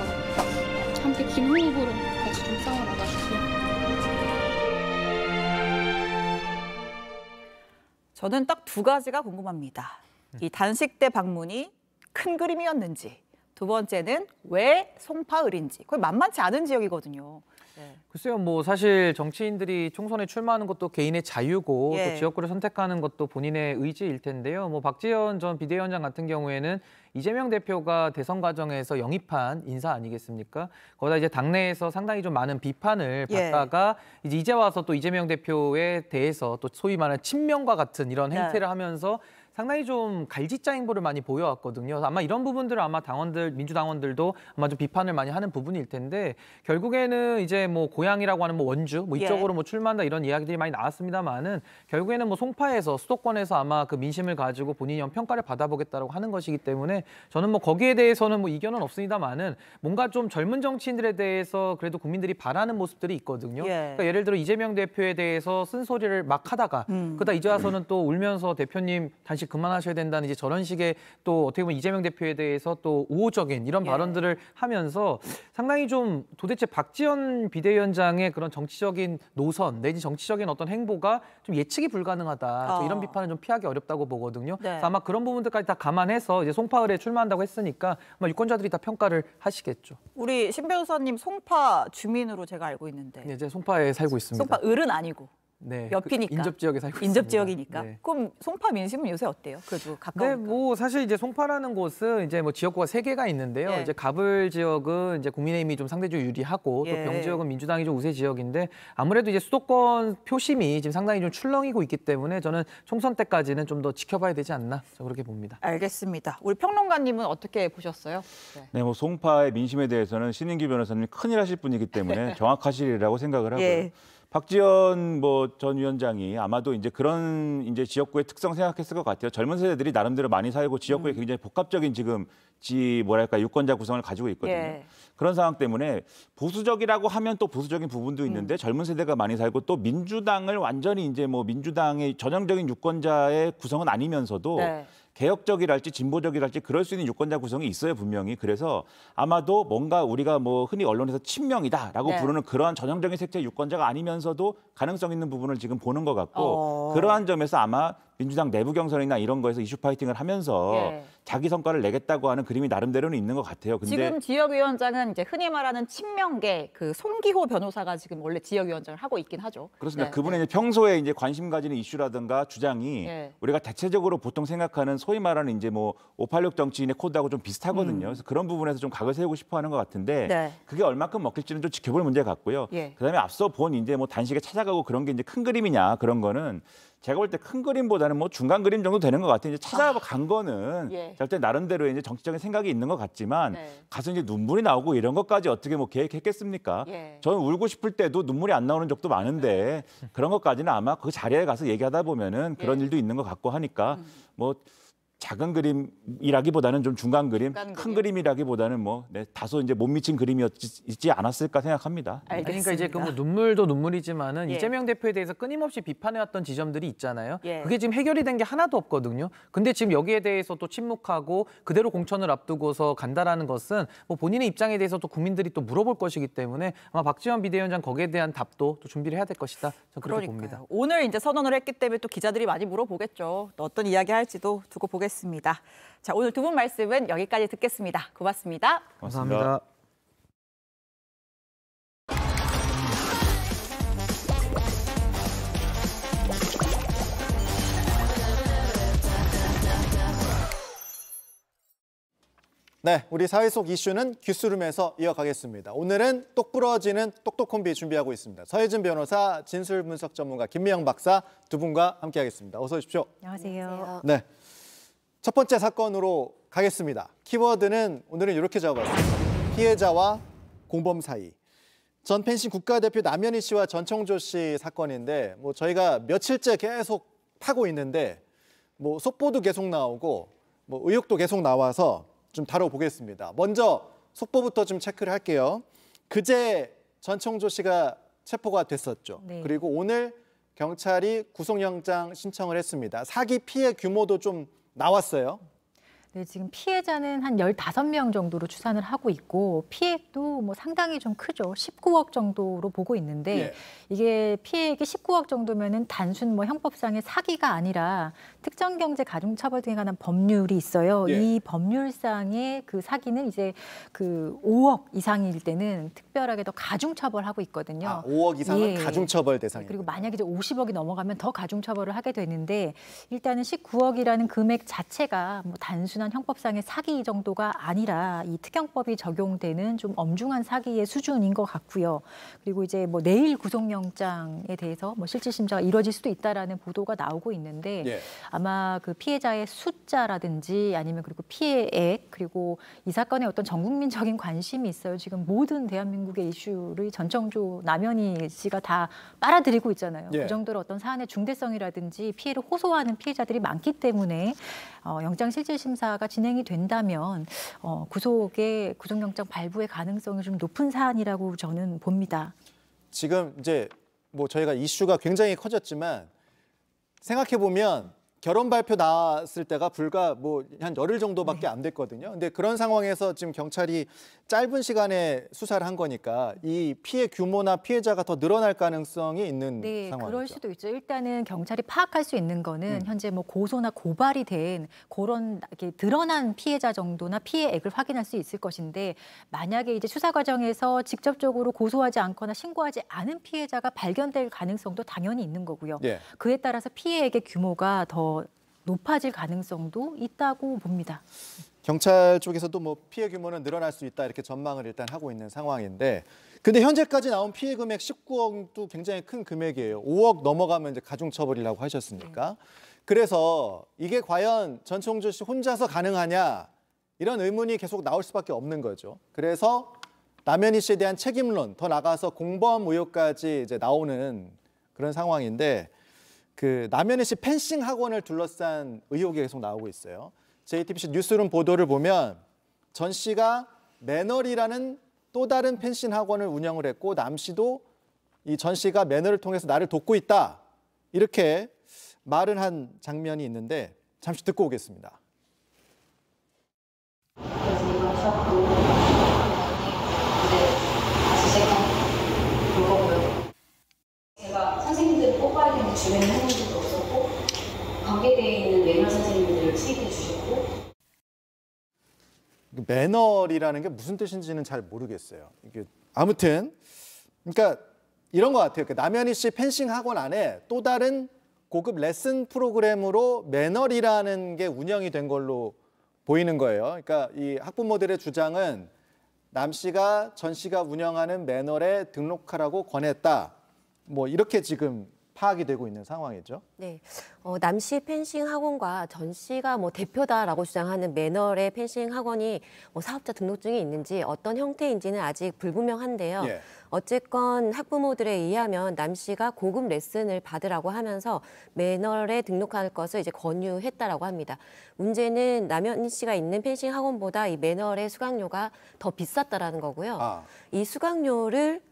함께 김 후보로 같이 좀 싸워나가 주세 저는 딱 두 가지가 궁금합니다. 네. 이 단식 때 방문이 큰 그림이었는지, 두 번째는 왜 송파을인지, 그게 만만치 않은 지역이거든요. 예. 글쎄요, 뭐 사실 정치인들이 총선에 출마하는 것도 개인의 자유고 예. 또 지역구를 선택하는 것도 본인의 의지일 텐데요. 뭐 박지원 전 비대위원장 같은 경우에는 이재명 대표가 대선 과정에서 영입한 인사 아니겠습니까? 거기다 이제 당내에서 상당히 좀 많은 비판을 예. 받다가 예. 이제 와서 또 이재명 대표에 대해서 또 소위 말하는 친명과 같은 이런 네. 행태를 네. 하면서 상당히 좀 갈짓자 행보를 많이 보여왔거든요. 아마 이런 부분들을 아마 당원들, 민주당원들도 아마 좀 비판을 많이 하는 부분일 텐데 결국에는 이제 뭐 고향이라고 하는 뭐 원주, 뭐 예. 이쪽으로 예. 뭐 출마한다 이런 이야기들이 많이 나왔습니다만은 결국에는 뭐 송파에서 수도권에서 아마 그 민심을 가지고 본인이 평가를 받아보겠다라고 하는 것이기 때문에 저는 뭐 거기에 대해서는 뭐 이견은 없습니다만은 뭔가 좀 젊은 정치인들에 대해서 그래도 국민들이 바라는 모습들이 있거든요. 예. 그러니까 예를 들어 이재명 대표에 대해서 쓴소리를 막 하다가 음. 그다 이제 와서는 또 울면서 대표님 단식 정치 그만하셔야 된다는 이제 저런 식의 또 어떻게 보면 이재명 대표에 대해서 또 우호적인 이런 예. 발언들을 하면서 상당히 좀 도대체 박지원 비대위원장의 그런 정치적인 노선 내지 정치적인 어떤 행보가 좀 예측이 불가능하다 어. 이런 비판은 좀 피하기 어렵다고 보거든요. 네. 아마 그런 부분들까지 다 감안해서 이제 송파을에 출마한다고 했으니까 아마 유권자들이 다 평가를 하시겠죠. 우리 신 변호사님 송파 주민으로 제가 알고 있는데. 네, 이제 송파에 살고 있습니다. 송파을은 아니고. 네, 그 옆이니까 그 인접 지역에 살고 인접 지역이니까 네. 그럼 송파 민심은 요새 어때요? 그래도 가까운. 네, 뭐 사실 이제 송파라는 곳은 이제 뭐 지역구가 세 개가 있는데요. 예. 이제 가불 지역은 이제 국민의힘이 좀 상대적으로 유리하고 예. 또병 지역은 민주당이 좀 우세 지역인데 아무래도 이제 수도권 표심이 지금 상당히 좀 출렁이고 있기 때문에 저는 총선 때까지는 좀 더 지켜봐야 되지 않나 그렇게 봅니다. 알겠습니다. 우리 평론가님은 어떻게 보셨어요? 네, 네뭐 송파의 민심에 대해서는 신인규 변호사님 큰일 하실 분이기 때문에 정확하시리라고 생각을 하고요. 예. 박지원 뭐전 위원장이 아마도 이제 그런 이제 지역구의 특성 생각했을 것 같아요. 젊은 세대들이 나름대로 많이 살고 지역구에 음. 굉장히 복합적인 지금 지 뭐랄까 유권자 구성을 가지고 있거든요. 예. 그런 상황 때문에 보수적이라고 하면 또 보수적인 부분도 음. 있는데 음. 젊은 세대가 많이 살고 또 민주당을 완전히 이제 뭐 민주당의 전형적인 유권자의 구성은 아니면서도 네. 개혁적이랄지 진보적이랄지 그럴 수 있는 유권자 구성이 있어요 분명히 그래서 아마도 뭔가 우리가 뭐 흔히 언론에서 친명이다라고 네. 부르는 그러한 전형적인 색채 유권자가 아니면서도 가능성 있는 부분을 지금 보는 것 같고 어... 그러한 점에서 아마 민주당 내부 경선이나 이런 거에서 이슈 파이팅을 하면서 예. 자기 성과를 내겠다고 하는 그림이 나름대로는 있는 것 같아요. 근데 지금 지역위원장은 이제 흔히 말하는 친명계 그 송기호 변호사가 지금 원래 지역위원장을 하고 있긴 하죠. 그렇습니다. 네. 그분의 이제 평소에 이제 관심 가지는 이슈라든가 주장이 예. 우리가 대체적으로 보통 생각하는 소위 말하는 이제 뭐586 정치인의 코드하고 좀 비슷하거든요. 음. 그래서 그런 부분에서 좀 각을 세우고 싶어하는 것 같은데 네. 그게 얼마큼 먹힐지는 좀 지켜볼 문제 같고요. 예. 그다음에 앞서 본 이제 뭐 단식에 찾아가고 그런 게 이제 큰 그림이냐 그런 거는 제가 볼 때 큰 그림보다는 뭐 중간 그림 정도 되는 것 같아요. 이제 찾아간 아, 거는 예. 제가 나름대로 이제 정치적인 생각이 있는 것 같지만 네. 가서 이제 눈물이 나오고 이런 것까지 어떻게 뭐 계획했겠습니까? 예. 저는 울고 싶을 때도 눈물이 안 나오는 적도 많은데 네. 그런 것까지는 아마 그 자리에 가서 얘기하다 보면은 그런 예. 일도 있는 것 같고 하니까 음. 뭐. 작은 그림이라기보다는 좀 중간 그림, 중간 큰 그림. 이라기보다는 뭐 네, 다소 이제 못 미친 그림이었지 않았을까 생각합니다. 네. 알겠습니다. 그러니까 이제 그 뭐 눈물도 눈물이지만은 예. 이재명 대표에 대해서 끊임없이 비판해왔던 지점들이 있잖아요. 예. 그게 지금 해결이 된 게 하나도 없거든요. 근데 지금 여기에 대해서 또 침묵하고 그대로 공천을 앞두고서 간다라는 것은 뭐 본인의 입장에 대해서 또 국민들이 또 물어볼 것이기 때문에 아마 박지원 비대위원장 거기에 대한 답도 또 준비를 해야 될 것이다. 저는 그렇게 그러니까요. 봅니다. 오늘 이제 선언을 했기 때문에 또 기자들이 많이 물어보겠죠. 또 어떤 이야기 할지도 두고 보겠습니다. 있습니다. 자, 오늘 두 분 말씀은 여기까지 듣겠습니다. 고맙습니다. 감사합니다. 감사합니다. 네, 우리 사회 속 이슈는 귀스름에서 이어가겠습니다. 오늘은 똑부러지는 똑똑콤비 준비하고 있습니다. 서혜진 변호사, 진술 분석 전문가 김미영 박사 두 분과 함께하겠습니다. 어서 오십시오. 안녕하세요. 네. 첫 번째 사건으로 가겠습니다. 키워드는 오늘은 이렇게 잡아봤습니다. 피해자와 공범 사이. 전 펜싱 국가대표 남현희 씨와 전청조 씨 사건인데 뭐 저희가 며칠째 계속 파고 있는데 뭐 속보도 계속 나오고 뭐 의혹도 계속 나와서 좀 다뤄보겠습니다. 먼저 속보부터 좀 체크를 할게요. 그제 전청조 씨가 체포가 됐었죠. 네. 그리고 오늘 경찰이 구속영장 신청을 했습니다. 사기 피해 규모도 좀 나왔어요. 네, 지금 피해자는 한 15명 정도로 추산을 하고 있고 피해액도 뭐 상당히 좀 크죠. 19억 정도로 보고 있는데 예. 이게 피해액이 19억 정도면은 단순 뭐 형법상의 사기가 아니라 특정 경제 가중 처벌 등에 관한 법률이 있어요. 예. 이 법률상의 그 사기는 이제 그 5억 이상일 때는 특별하게 더 가중 처벌하고 있거든요. 아, 5억 이상은 예. 가중 처벌 대상이에요. 그리고 만약에 이제 50억이 넘어가면 더 가중 처벌을 하게 되는데 일단은 19억이라는 금액 자체가 뭐 단순한 관련 형법상의 사기 정도가 아니라 이 특경법이 적용되는 좀 엄중한 사기의 수준인 것 같고요. 그리고 이제 뭐 내일 구속영장에 대해서 뭐 실질 심사가 이뤄질 수도 있다라는 보도가 나오고 있는데 예. 아마 그 피해자의 숫자라든지 아니면 그리고 피해액 그리고 이 사건에 어떤 전국민적인 관심이 있어요. 지금 모든 대한민국의 이슈를 전청조 남연희 씨가 다 빨아들이고 있잖아요. 예. 그 정도로 어떤 사안의 중대성이라든지 피해를 호소하는 피해자들이 많기 때문에 어, 영장 실질 심사 수사가 진행이 된다면 어, 구속의 구속영장 발부의 가능성이 좀 높은 사안이라고 저는 봅니다. 지금 이제 뭐 저희가 이슈가 굉장히 커졌지만 생각해 보면 결혼 발표 나왔을 때가 불과 뭐 한 열흘 정도밖에 네. 안 됐거든요. 근데 그런 상황에서 지금 경찰이 짧은 시간에 수사를 한 거니까 이 피해 규모나 피해자가 더 늘어날 가능성이 있는 네, 상황이죠. 그럴 수도 있죠. 일단은 경찰이 파악할 수 있는 거는 음. 현재 뭐 고소나 고발이 된 그런 이렇게 드러난 피해자 정도나 피해액을 확인할 수 있을 것인데 만약에 이제 수사 과정에서 직접적으로 고소하지 않거나 신고하지 않은 피해자가 발견될 가능성도 당연히 있는 거고요. 예. 그에 따라서 피해액의 규모가 더 높아질 가능성도 있다고 봅니다. 경찰 쪽에서도 뭐 피해 규모는 늘어날 수 있다 이렇게 전망을 일단 하고 있는 상황인데 근데 현재까지 나온 피해 금액 19억도 굉장히 큰 금액이에요. 5억 넘어가면 이제 가중처벌이라고 하셨습니까? 네. 그래서 이게 과연 전청주 씨 혼자서 가능하냐 이런 의문이 계속 나올 수밖에 없는 거죠. 그래서 남현희 씨에 대한 책임론 더 나가서 공범 의혹까지 이제 나오는 그런 상황인데 그 남현희 씨 펜싱 학원을 둘러싼 의혹이 계속 나오고 있어요. JTBC 뉴스룸 보도를 보면 전 씨가 매널이라는 또 다른 펜싱 학원을 운영을 했고 남 씨도 이 전 씨가 매너를 통해서 나를 돕고 있다. 이렇게 말을 한 장면이 있는데 잠시 듣고 오겠습니다. 그 매너리라는 게 무슨 뜻인지는 잘 모르겠어요. 이게 아무튼 그러니까 이런 것 같아요. 그러니까 남현희 씨 펜싱 학원 안에 또 다른 고급 레슨 프로그램으로 매너리라는 게 운영이 된 걸로 보이는 거예요. 그러니까 이 학부모들의 주장은 남 씨가 전 씨가 운영하는 매너에 등록하라고 권했다. 뭐 이렇게 지금 파악이 되고 있는 상황이죠. 네, 어, 남씨 펜싱 학원과 전 씨가 뭐 대표다라고 주장하는 매널의 펜싱 학원이 뭐 사업자 등록증이 있는지 어떤 형태인지는 아직 불분명한데요. 예. 어쨌건 학부모들에 의하면 남 씨가 고급 레슨을 받으라고 하면서 매널에 등록할 것을 이제 권유했다라고 합니다. 문제는 남현 씨가 있는 펜싱 학원보다 이 매널의 수강료가 더 비쌌다라는 거고요. 아. 이 수강료를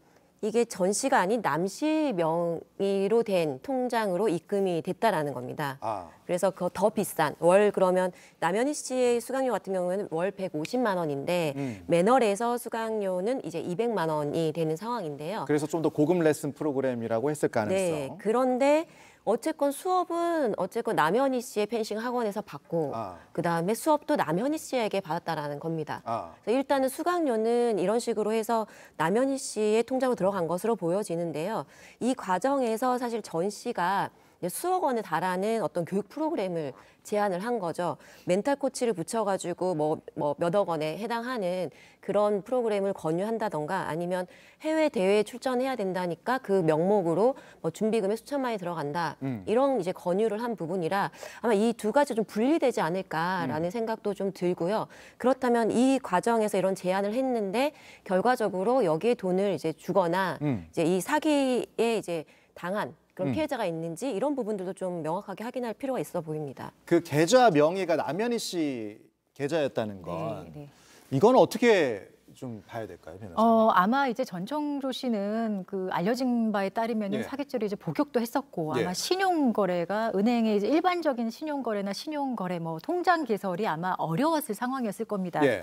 이게 전시가 아닌 남시 명의로 된 통장으로 입금이 됐다라는 겁니다. 아. 그래서 그 더 비싼 월 그러면 남현희 씨의 수강료 같은 경우에는 월 150만 원인데 음. 매너에서 수강료는 이제 200만 원이 되는 상황인데요. 그래서 좀 더 고급 레슨 프로그램이라고 했을 가능성. 네. 그런데 어쨌건 수업은 어쨌건 남현희 씨의 펜싱 학원에서 받고 아. 그다음에 수업도 남현희 씨에게 받았다라는 겁니다. 아. 일단은 수강료는 이런 식으로 해서 남현희 씨의 통장으로 들어간 것으로 보여지는데요. 이 과정에서 사실 전 씨가 예, 수억 원에 달하는 어떤 교육 프로그램을 제안을 한 거죠. 멘탈 코치를 붙여가지고 뭐, 뭐 몇억 원에 해당하는 그런 프로그램을 권유한다던가 아니면 해외 대회에 출전해야 된다니까 그 명목으로 뭐 준비금에 수천만이 들어간다. 음. 이런 이제 권유를 한 부분이라 아마 이 두 가지 좀 분리되지 않을까라는 음. 생각도 좀 들고요. 그렇다면 이 과정에서 이런 제안을 했는데 결과적으로 여기에 돈을 이제 주거나 음. 이제 이 사기에 이제 당한 그런 음. 피해자가 있는지 이런 부분들도 좀 명확하게 확인할 필요가 있어 보입니다. 그 계좌 명의가 남현희 씨 계좌였다는 네, 건 네, 네. 이건 어떻게 좀 봐야 될까요, 변호사님? 어, 아마 이제 전청조 씨는 그 알려진 바에 따르면 예. 사기죄를 이제 복역도 했었고 예. 아마 신용 거래가 은행의 이제 일반적인 신용 거래나 신용 거래 뭐 통장 개설이 아마 어려웠을 상황이었을 겁니다. 예.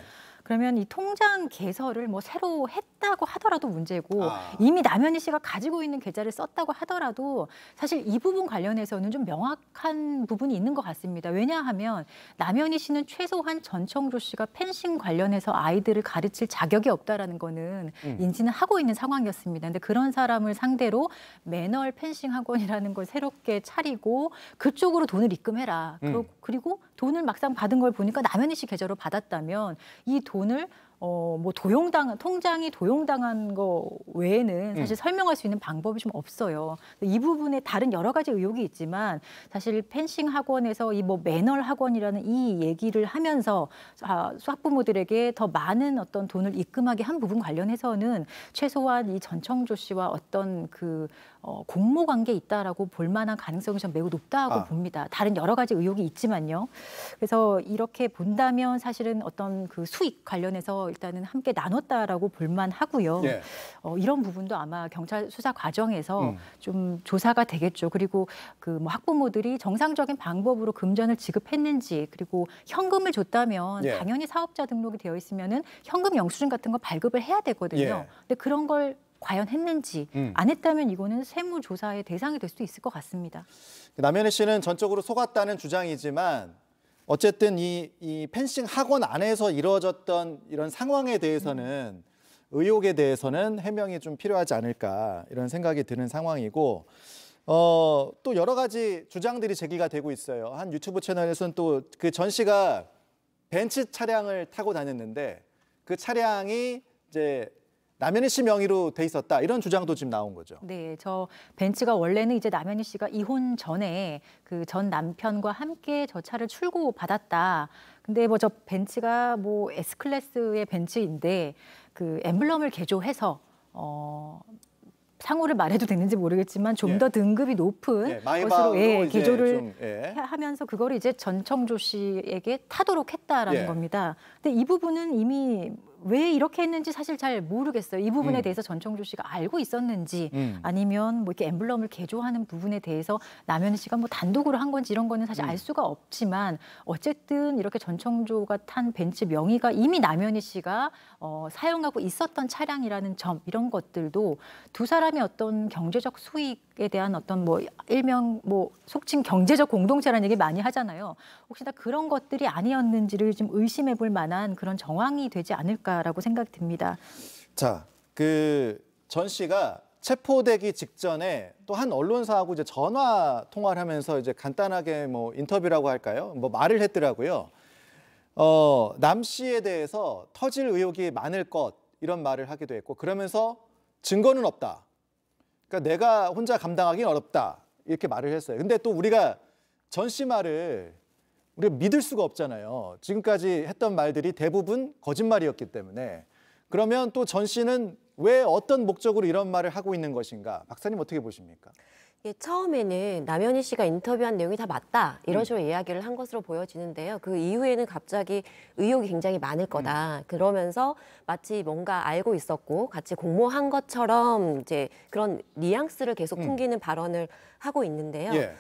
그러면 이 통장 개설을 뭐 새로 했다고 하더라도 문제고 아. 이미 남현희 씨가 가지고 있는 계좌를 썼다고 하더라도 사실 이 부분 관련해서는 좀 명확한 부분이 있는 것 같습니다. 왜냐하면 남현희 씨는 최소한 전청조 씨가 펜싱 관련해서 아이들을 가르칠 자격이 없다라는 거는 음. 인지는 하고 있는 상황이었습니다. 근데 그런 사람을 상대로 매널 펜싱 학원이라는 걸 새롭게 차리고 그쪽으로 돈을 입금해라. 음. 그리고 돈을 막상 받은 걸 보니까 남현희 씨 계좌로 받았다면 이 돈을 어, 뭐 도용당 통장이 도용당한 거 외에는 음. 사실 설명할 수 있는 방법이 좀 없어요. 이 부분에 다른 여러 가지 의혹이 있지만 사실 펜싱 학원에서 이 뭐 매널 학원이라는 이 얘기를 하면서 아, 학부모들에게 더 많은 어떤 돈을 입금하게 한 부분 관련해서는 최소한 이 전청조 씨와 어떤 그 어, 공모 관계 있다라고 볼 만한 가능성이 좀 매우 높다고 아. 봅니다. 다른 여러 가지 의혹이 있지만요. 그래서 이렇게 본다면 사실은 어떤 그 수익 관련해서 일단은 함께 나눴다라고 볼만 하고요. 예. 어, 이런 부분도 아마 경찰 수사 과정에서 음. 좀 조사가 되겠죠. 그리고 그 뭐 학부모들이 정상적인 방법으로 금전을 지급했는지 그리고 현금을 줬다면 예. 당연히 사업자 등록이 되어 있으면은 현금 영수증 같은 거 발급을 해야 되거든요. 예. 근데 그런 걸 과연 했는지 음. 안 했다면 이거는 세무조사의 대상이 될 수도 있을 것 같습니다. 남현희 씨는 전적으로 속았다는 주장이지만 어쨌든 이, 이 펜싱 학원 안에서 이루어졌던 이런 상황에 대해서는 음. 의혹에 대해서는 해명이 좀 필요하지 않을까 이런 생각이 드는 상황이고 어, 또 여러 가지 주장들이 제기가 되고 있어요. 한 유튜브 채널에서는 또 그 전 씨가 벤츠 차량을 타고 다녔는데 그 차량이 이제 남현희 씨 명의로 돼 있었다 이런 주장도 지금 나온 거죠. 네, 저 벤츠가 원래는 이제 남현희 씨가 이혼 전에 그 전 남편과 함께 저 차를 출고 받았다. 근데 뭐 저 벤츠가 뭐, 뭐 S 클래스의 벤츠인데 그 엠블럼을 개조해서 어. 상호를 말해도 되는지 모르겠지만 좀더 예. 등급이 높은 예, 것으로 예, 개조를 좀, 예. 하면서 그걸 이제 전청조 씨에게 타도록 했다라는 예. 겁니다. 근데 이 부분은 이미 왜 이렇게 했는지 사실 잘 모르겠어요. 이 부분에 음. 대해서 전청조 씨가 알고 있었는지 음. 아니면 뭐 이렇게 엠블럼을 개조하는 부분에 대해서 남현 씨가 뭐 단독으로 한 건지 이런 거는 사실 음. 알 수가 없지만 어쨌든 이렇게 전청조가 탄 벤츠 명의가 이미 남현희 씨가 어, 사용하고 있었던 차량이라는 점 이런 것들도 두 사람이 어떤 경제적 수익에 대한 어떤 뭐 일명 뭐 속칭 경제적 공동체라는 얘기 많이 하잖아요. 혹시나 그런 것들이 아니었는지를 좀 의심해 볼 만한 그런 정황이 되지 않을까 않을까라고 생각됩니다 자, 그 전 씨가 체포되기 직전에 또 한 언론사하고 이제 전화 통화를 하면서 이제 간단하게 뭐 인터뷰라고 할까요? 뭐 말을 했더라고요. 어, 남 씨에 대해서 터질 의혹이 많을 것 이런 말을 하기도 했고 그러면서 증거는 없다. 그러니까 내가 혼자 감당하기는 어렵다. 이렇게 말을 했어요. 근데 또 우리가 전 씨 말을 우리가 믿을 수가 없잖아요. 지금까지 했던 말들이 대부분 거짓말이었기 때문에 그러면 또 전 씨는 왜 어떤 목적으로 이런 말을 하고 있는 것인가? 박사님 어떻게 보십니까? 예, 처음에는 남현희 씨가 인터뷰한 내용이 다 맞다 이런 음. 식으로 음. 이야기를 한 것으로 보여지는데요. 그 이후에는 갑자기 의혹이 굉장히 많을 거다. 음. 그러면서 마치 뭔가 알고 있었고 같이 공모한 것처럼 이제 그런 뉘앙스를 계속 음. 풍기는 음. 발언을 하고 있는데요. 예.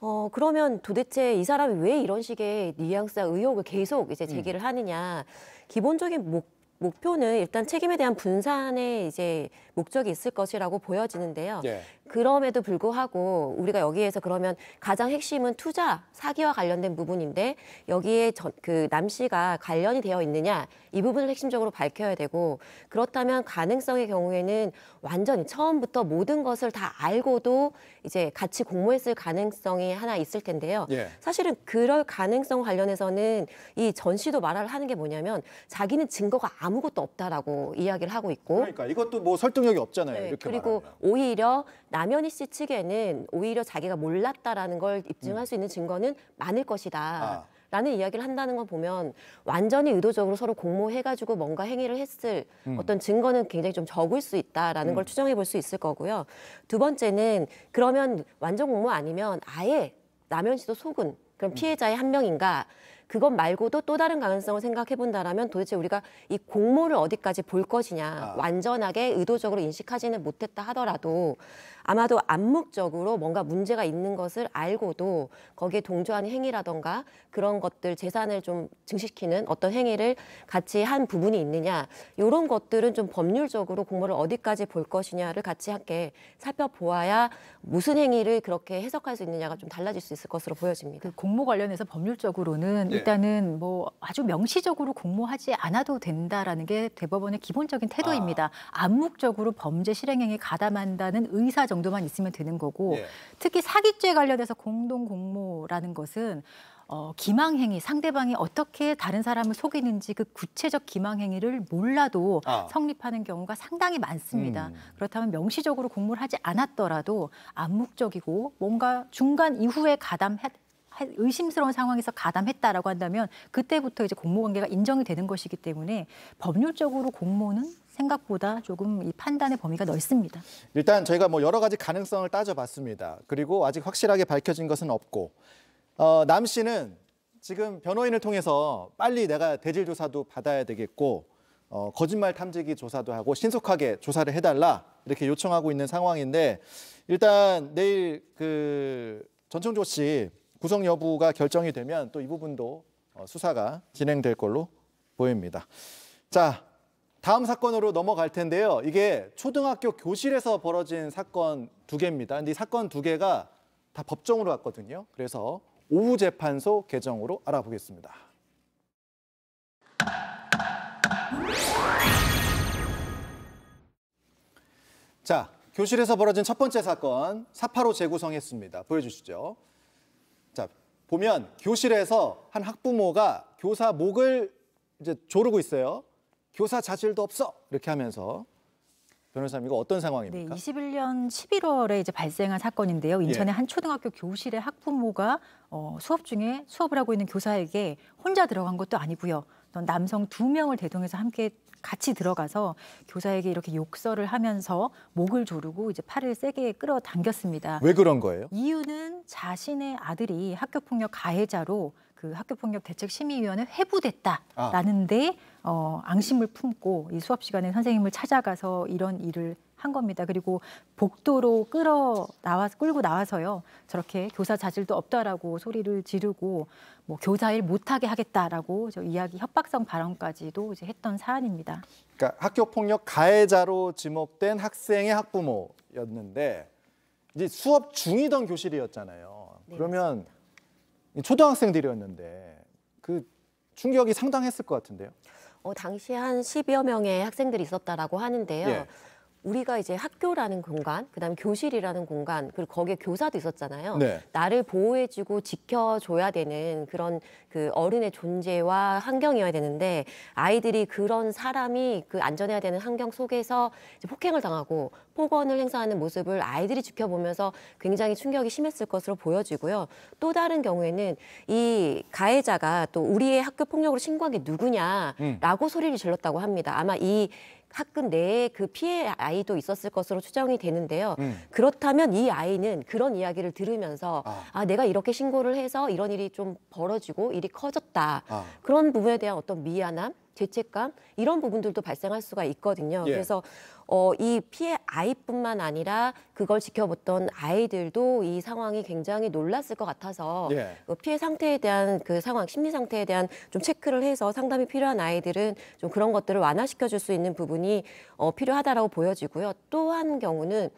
어, 그러면 도대체 이 사람이 왜 이런 식의 뉘앙스와 의혹을 계속 이제 음. 제기를 하느냐. 기본적인 목, 목표는 일단 책임에 대한 분산의 이제 목적이 있을 것이라고 보여지는데요. 예. 그럼에도 불구하고 우리가 여기에서 그러면 가장 핵심은 투자 사기와 관련된 부분인데 여기에 저, 그 남씨가 관련이 되어 있느냐 이 부분을 핵심적으로 밝혀야 되고 그렇다면 가능성의 경우에는 완전히 처음부터 모든 것을 다 알고도 이제 같이 공모했을 가능성이 하나 있을 텐데요. 예. 사실은 그럴 가능성 관련해서는 이 전씨도 말을 하는 게 뭐냐면 자기는 증거가 아무것도 없다라고 이야기를 하고 있고 그러니까 이것도 뭐 설득력이 없잖아요. 네, 그리고 말하면. 오히려 남연희 씨 측에는 오히려 자기가 몰랐다라는 걸 입증할 음. 수 있는 증거는 많을 것이다. 아. 라는 이야기를 한다는 걸 보면 완전히 의도적으로 서로 공모해가지고 뭔가 행위를 했을 음. 어떤 증거는 굉장히 좀 적을 수 있다라는 음. 걸 추정해 볼 수 있을 거고요. 두 번째는 그러면 완전 공모 아니면 아예 남현 씨도 속은 그럼 음. 피해자의 한 명인가? 그것 말고도 또 다른 가능성을 생각해 본다라면 도대체 우리가 이 공모를 어디까지 볼 것이냐 아. 완전하게 의도적으로 인식하지는 못했다 하더라도 아마도 암묵적으로 뭔가 문제가 있는 것을 알고도 거기에 동조하는 행위라던가 그런 것들 재산을 좀 증식시키는 어떤 행위를 같이 한 부분이 있느냐 이런 것들은 좀 법률적으로 공모를 어디까지 볼 것이냐를 같이 함께 살펴보아야 무슨 행위를 그렇게 해석할 수 있느냐가 좀 달라질 수 있을 것으로 보여집니다. 그 공모 관련해서 법률적으로는 네. 일단은 뭐 아주 명시적으로 공모하지 않아도 된다라는 게 대법원의 기본적인 태도입니다. 아. 암묵적으로 범죄 실행행위 에 가담한다는 의사 정 정도만 있으면 되는 거고 예. 특히 사기죄 관련해서 공동 공모라는 것은 어, 기망행위, 상대방이 어떻게 다른 사람을 속이는지 그 구체적 기망행위를 몰라도 아. 성립하는 경우가 상당히 많습니다. 음. 그렇다면 명시적으로 공모를 하지 않았더라도 암묵적이고 뭔가 중간 이후에 가담했 의심스러운 상황에서 가담했다라고 한다면 그때부터 이제 공모 관계가 인정이 되는 것이기 때문에 법률적으로 공모는 생각보다 조금 이 판단의 범위가 넓습니다. 일단 저희가 뭐 여러 가지 가능성을 따져봤습니다. 그리고 아직 확실하게 밝혀진 것은 없고 어, 남 씨는 지금 변호인을 통해서 빨리 내가 대질 조사도 받아야 되겠고 어, 거짓말 탐지기 조사도 하고 신속하게 조사를 해달라 이렇게 요청하고 있는 상황인데 일단 내일 그 전청조 씨 구성 여부가 결정이 되면 또 이 부분도 어, 수사가 진행될 걸로 보입니다. 자, 다음 사건으로 넘어갈 텐데요. 이게 초등학교 교실에서 벌어진 사건 두 개입니다. 근데 이 사건 두 개가 다 법정으로 왔거든요 그래서 오후 재판소 개정으로 알아보겠습니다. 자, 교실에서 벌어진 첫 번째 사건 사파로 재구성했습니다. 보여주시죠. 보면 교실에서 한 학부모가 교사 목을 이제 조르고 있어요. 교사 자질도 없어 이렇게 하면서 변호사님 이거 어떤 네, 상황입니까? 네, 21년 11월에 이제 발생한 사건인데요. 인천의 예. 한 초등학교 교실의 학부모가 어, 수업 중에 수업을 하고 있는 교사에게 혼자 들어간 것도 아니고요. 남성 두 명을 대동해서 함께 같이 들어가서 교사에게 이렇게 욕설을 하면서 목을 조르고 이제 팔을 세게 끌어당겼습니다. 왜 그런 거예요? 이유는 자신의 아들이 학교폭력 가해자로 그 학교폭력 대책심의위원회 회부됐다라는데 아. 어, 앙심을 품고 이 수업 시간에 선생님을 찾아가서 이런 일을 한 겁니다. 그리고 복도로 끌어 나와 끌고 나와서요. 저렇게 교사 자질도 없다라고 소리를 지르고 뭐 교사 일 못하게 하겠다라고 저 이야기 협박성 발언까지도 이제 했던 사안입니다. 그러니까 학교 폭력 가해자로 지목된 학생의 학부모였는데 이제 수업 중이던 교실이었잖아요. 네, 그러면 초등학생들이었는데 그 충격이 상당했을 것 같은데요. 어, 당시 한 10여 명의 학생들이 있었다라고 하는데요. 예. 우리가 이제 학교라는 공간, 그다음에 교실이라는 공간, 그리고 거기에 교사도 있었잖아요. 네. 나를 보호해주고 지켜줘야 되는 그런 그 어른의 존재와 환경이어야 되는데 아이들이 그런 사람이 그 안전해야 되는 환경 속에서 폭행을 당하고 폭언을 행사하는 모습을 아이들이 지켜보면서 굉장히 충격이 심했을 것으로 보여지고요. 또 다른 경우에는 이 가해자가 또 우리의 학교 폭력으로 신고한 게 누구냐라고 음. 소리를 질렀다고 합니다. 아마 이 학급 내에 그 피해 아이도 있었을 것으로 추정이 되는데요. 음. 그렇다면 이 아이는 그런 이야기를 들으면서 아. 아. 내가 이렇게 신고를 해서 이런 일이 좀 벌어지고 일이 커졌다. 아. 그런 부분에 대한 어떤 미안함, 죄책감 이런 부분들도 발생할 수가 있거든요. 예. 그래서 어, 이 피해 아이뿐만 아니라 그걸 지켜봤던 아이들도 이 상황이 굉장히 놀랐을 것 같아서 예. 그 피해 상태에 대한 그 상황 심리 상태에 대한 좀 체크를 해서 상담이 필요한 아이들은 좀 그런 것들을 완화시켜 줄 수 있는 부분이 어, 필요하다라고 보여지고요. 또 한 경우는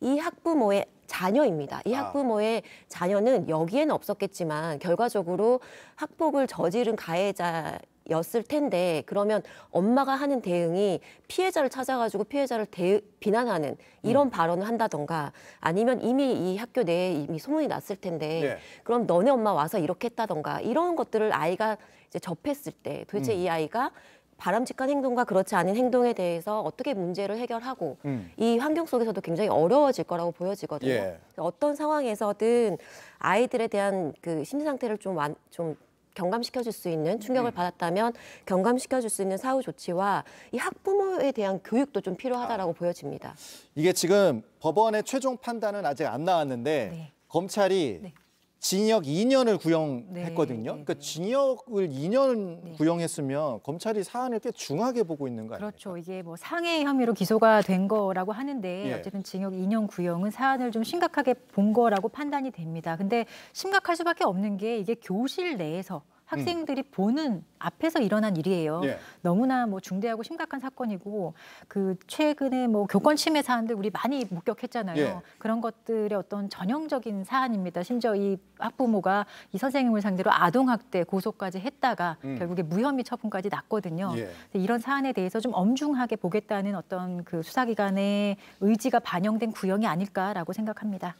이 학부모의 자녀입니다. 이 아. 학부모의 아. 자녀는 여기에는 없었겠지만 결과적으로 학폭을 저지른 가해자 였을 텐데 그러면 엄마가 하는 대응이 피해자를 찾아가지고 피해자를 대, 비난하는 이런 음. 발언을 한다던가 아니면 이미 이 학교 내에 이미 소문이 났을 텐데 네. 그럼 너네 엄마 와서 이렇게 했다던가 이런 것들을 아이가 이제 접했을 때 도대체 음. 이 아이가 바람직한 행동과 그렇지 않은 행동에 대해서 어떻게 문제를 해결하고 음. 이 환경 속에서도 굉장히 어려워질 거라고 보여지거든요. 예. 어떤 상황에서든 아이들에 대한 그 심리 상태를 좀좀 좀 경감시켜줄 수 있는 음, 충격을 네. 받았다면 경감시켜줄 수 있는 사후 조치와 이 학부모에 대한 교육도 좀 필요하다라고 아. 보여집니다. 이게 지금 법원의 최종 판단은 아직 안 나왔는데 네. 검찰이 네. 징역 2년을 구형했거든요. 네, 네 그러니까 네. 징역을 2년 네. 구형했으면 검찰이 사안을 꽤 중하게 보고 있는 거 아니에요? 그렇죠. 이게 뭐 상해 혐의로 기소가 된 거라고 하는데 예. 어쨌든 징역 2년 구형은 사안을 좀 심각하게 본 거라고 판단이 됩니다. 근데 심각할 수밖에 없는 게 이게 교실 내에서 학생들이 음. 보는 앞에서 일어난 일이에요. 예. 너무나 뭐 중대하고 심각한 사건이고 그 최근에 뭐 교권 침해 사안들 우리 많이 목격했잖아요. 예. 그런 것들의 어떤 전형적인 사안입니다. 심지어 이 학부모가 이 선생님을 상대로 아동 학대 고소까지 했다가 음. 결국에 무혐의 처분까지 났거든요. 예. 이런 사안에 대해서 좀 엄중하게 보겠다는 어떤 그 수사기관의 의지가 반영된 구형이 아닐까라고 생각합니다.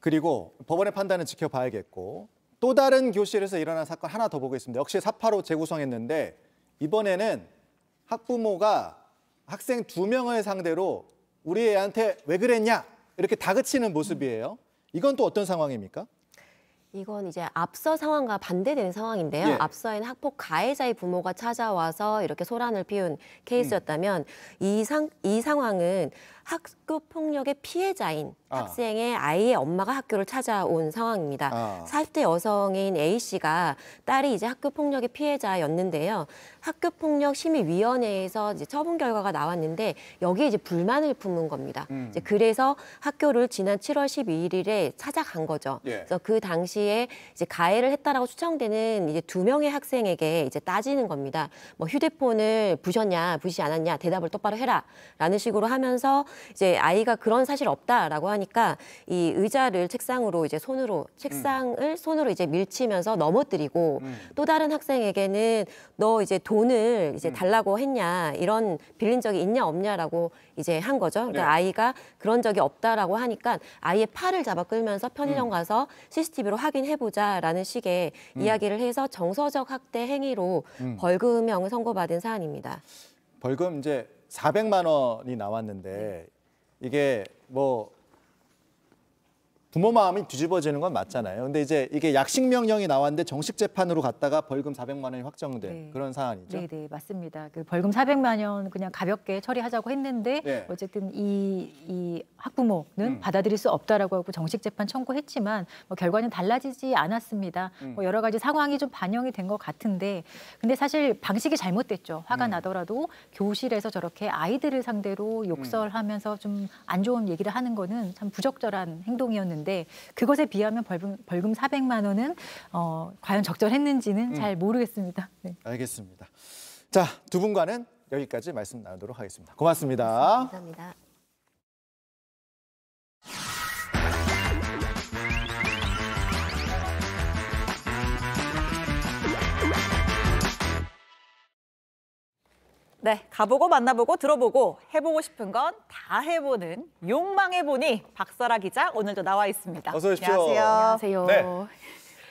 그리고 법원의 판단은 지켜봐야겠고 또 다른 교실에서 일어난 사건 하나 더 보겠습니다. 역시 사파로 재구성했는데 이번에는 학부모가 학생 두 명을 상대로 우리 애한테 왜 그랬냐 이렇게 다그치는 모습이에요. 이건 또 어떤 상황입니까? 이건 이제 앞서 상황과 반대되는 상황인데요. 예. 앞서인 학폭 가해자의 부모가 찾아와서 이렇게 소란을 피운 케이스였다면 음. 이, 상, 이 상황은 학급 폭력의 피해자인 아. 학생의 아이의 엄마가 학교를 찾아온 상황입니다. 아. 40대 여성인 A 씨가 딸이 이제 학급 폭력의 피해자였는데요. 학교 폭력 심의 위원회에서 이제 처분 결과가 나왔는데 여기에 이제 불만을 품은 겁니다. 음. 이제 그래서 학교를 지난 7월 12일에 찾아간 거죠. 예. 그래서 그 당시에 이제 가해를 했다라고 추정되는 이제 두 명의 학생에게 이제 따지는 겁니다. 뭐 휴대폰을 부셨냐, 부시지 않았냐, 대답을 똑바로 해라라는 식으로 하면서 이제 아이가 그런 사실 없다라고 하니까 이 의자를 책상으로 이제 손으로 책상을 음. 손으로 이제 밀치면서 넘어뜨리고 음. 또 다른 학생에게는 너 이제 돈을 이제 음. 달라고 했냐 이런 빌린 적이 있냐 없냐라고 이제 한 거죠. 그러니까 네. 아이가 그런 적이 없다라고 하니까 아이의 팔을 잡아 끌면서 편의점 음. 가서 CCTV로 확인해보자라는 식의 음. 이야기를 해서 정서적 학대 행위로 벌금형을 선고받은 사안입니다. 벌금 이제 400만 원이 나왔는데 네. 이게 뭐 부모 마음이 뒤집어지는 건 맞잖아요. 근데 이제 이게 약식 명령이 나왔는데 정식 재판으로 갔다가 벌금 400만 원이 확정된 네. 그런 사안이죠. 네, 네, 맞습니다. 그 벌금 400만 원 그냥 가볍게 처리하자고 했는데 네. 어쨌든 이, 이 학부모는 음. 받아들일 수 없다라고 하고 정식 재판 청구했지만 뭐 결과는 달라지지 않았습니다. 음. 뭐 여러 가지 상황이 좀 반영이 된 것 같은데 근데 사실 방식이 잘못됐죠. 화가 음. 나더라도 교실에서 저렇게 아이들을 상대로 음. 욕설하면서 좀 안 좋은 얘기를 하는 거는 참 부적절한 행동이었는데 있는데 그것에 비하면 벌금, 벌금 400만 원은 어, 과연 적절했는지는 음. 잘 모르겠습니다. 네. 알겠습니다. 자, 두 분과는 여기까지 말씀 나누도록 하겠습니다. 고맙습니다. 감사합니다. 네, 가보고 만나보고 들어보고 해보고 싶은 건 다 해보는 욕망해보니 박설아 기자 오늘도 나와 있습니다. 어서 오십시오. 안녕하세요. 안녕하세요. 네.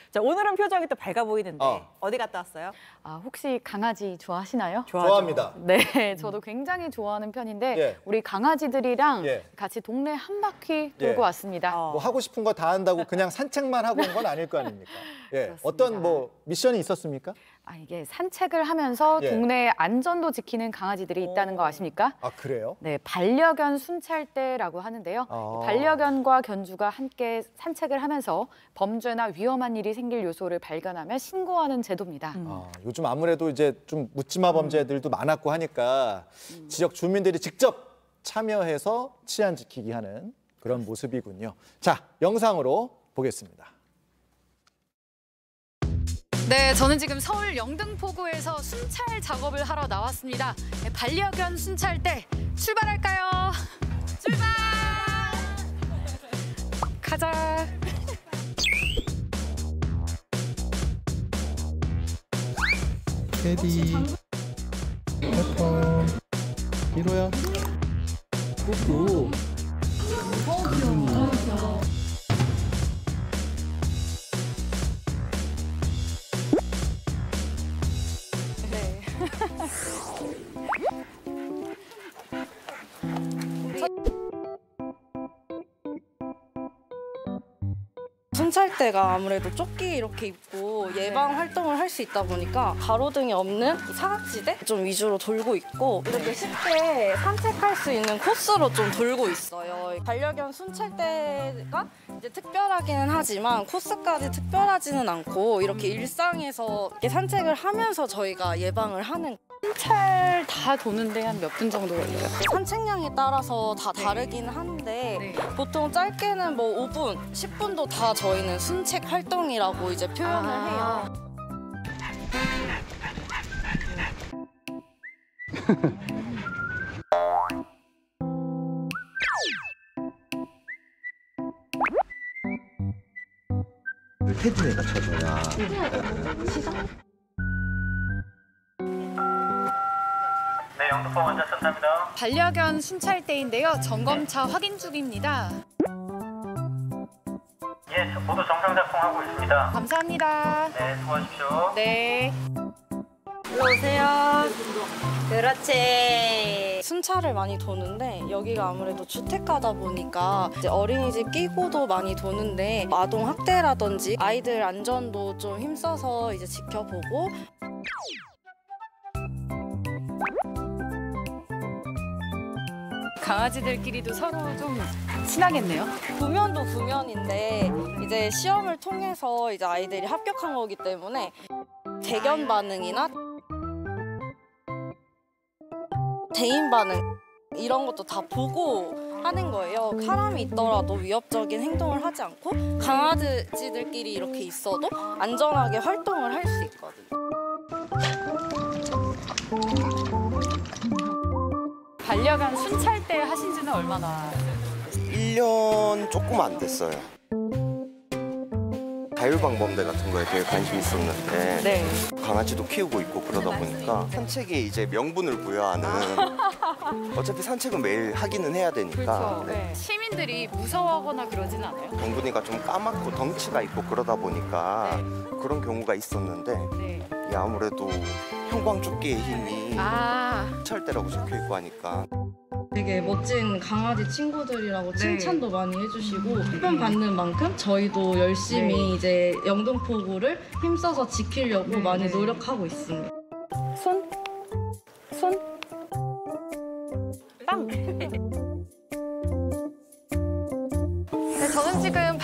자, 오늘은 표정이 또 밝아 보이는데 어. 디 갔다 왔어요? 아, 혹시 강아지 좋아하시나요? 좋아하죠. 좋아합니다 네. 네, 저도 굉장히 좋아하는 편인데 예. 우리 강아지들이랑 예. 같이 동네 한 바퀴 예. 돌고 왔습니다. 어. 뭐 하고 싶은 거 다 한다고 그냥 산책만 하고 온 건 아닐 거 아닙니까? 예. 그렇습니다. 어떤 뭐 미션이 있었습니까? 아, 이게 산책을 하면서 예. 동네의 안전도 지키는 강아지들이 있다는 거 어. 아십니까? 아 그래요? 네, 반려견 순찰대라고 하는데요. 아. 반려견과 견주가 함께 산책을 하면서 범죄나 위험한 일이 생길 요소를 발견하면 신고하는 제도입니다. 음. 아, 요즘 아무래도 이제 좀 묻지마 범죄들도 음. 많았고 하니까 음. 지역 주민들이 직접 참여해서 치안 지키기 하는 그런 모습이군요. 자, 영상으로 보겠습니다. 네, 저는 지금 서울 영등포구에서 순찰 작업을 하러 나왔습니다. 네, 반려견 순찰대 출발할까요? 출발! 가자. 테디 페퍼 히로야 뽀뽀 어 귀여워 때가 아무래도 조끼 이렇게 입고 예방 활동을 할 수 있다 보니까 가로등이 없는 사각지대 좀 위주로 돌고 있고 이렇게 쉽게 산책할 수 있는 코스로 좀 돌고 있어요. 반려견 순찰대가 이제 특별하기는 하지만 코스까지 특별하지는 않고 이렇게 일상에서 이렇게 산책을 하면서 저희가 예방을 하는 찰다 도는데 한 몇 분 정도 걸려요? 산책량에 따라서 다 다르긴 한데 네. 보통 짧게는 뭐 5분, 10분도 다 저희는 순책 활동이라고 이제 표현을 아 해요. 테드에 맞춰줘야 시작? 벙커 네. 원자니다 반려견 순찰대인데요. 점검차 네. 확인 중입니다. 예, 모두 정상 작동하고 있습니다. 감사합니다. 네, 수고하십시오. 네. 일로 오세요. 그렇지. 순찰을 많이 도는데 여기가 아무래도 주택가다 보니까 이제 어린이집 끼고도 많이 도는데 아동 학대라든지 아이들 안전도 좀 힘써서 이제 지켜보고 강아지들끼리도 서로 좀 친하겠네요. 구면도 구면인데 이제 시험을 통해서 이제 아이들이 합격한 거기 때문에 대견 반응이나 대인 반응 이런 것도 다 보고 하는 거예요. 사람이 있더라도 위협적인 행동을 하지 않고 강아지들끼리 이렇게 있어도 안전하게 활동을 할 수 있거든요. 반려견 순찰 때 하신 지는 얼마나? 1년 조금 안 됐어요. 자율방범대 같은 거에 되게 관심이 있었는데 네. 강아지도 키우고 있고 그러다 아, 네, 보니까 산책이 이제 명분을 부여하는 어차피 산책은 매일 하기는 해야 되니까 그렇죠. 네. 네. 시민들이 무서워하거나 그러진 않아요? 동근이가 좀 까맣고 덩치가 있고 그러다 보니까 네. 그런 경우가 있었는데 네. 아무래도 형광조끼의 힘이 아. 철대라고 적혀있고 하니까 되게 멋진 강아지 친구들이라고 네. 칭찬도 많이 해주시고 표현받는 음. 만큼 저희도 열심히 네. 이제 영등포구를 힘써서 지키려고 네. 많이 노력하고 있습니다. 손, 손, 빵!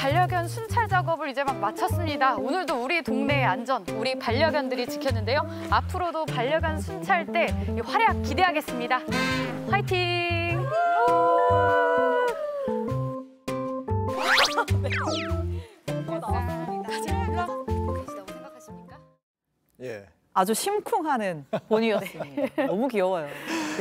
반려견 순찰 작업을 이제 막 마쳤습니다. 오늘도 우리 동네의 안전, 우리 반려견들이 지켰는데요. 앞으로도 반려견 순찰 때 활약 기대하겠습니다. 화이팅! 네. 네. 예. 아주 심쿵하는 본이었습니다. 네. 너무 귀여워요.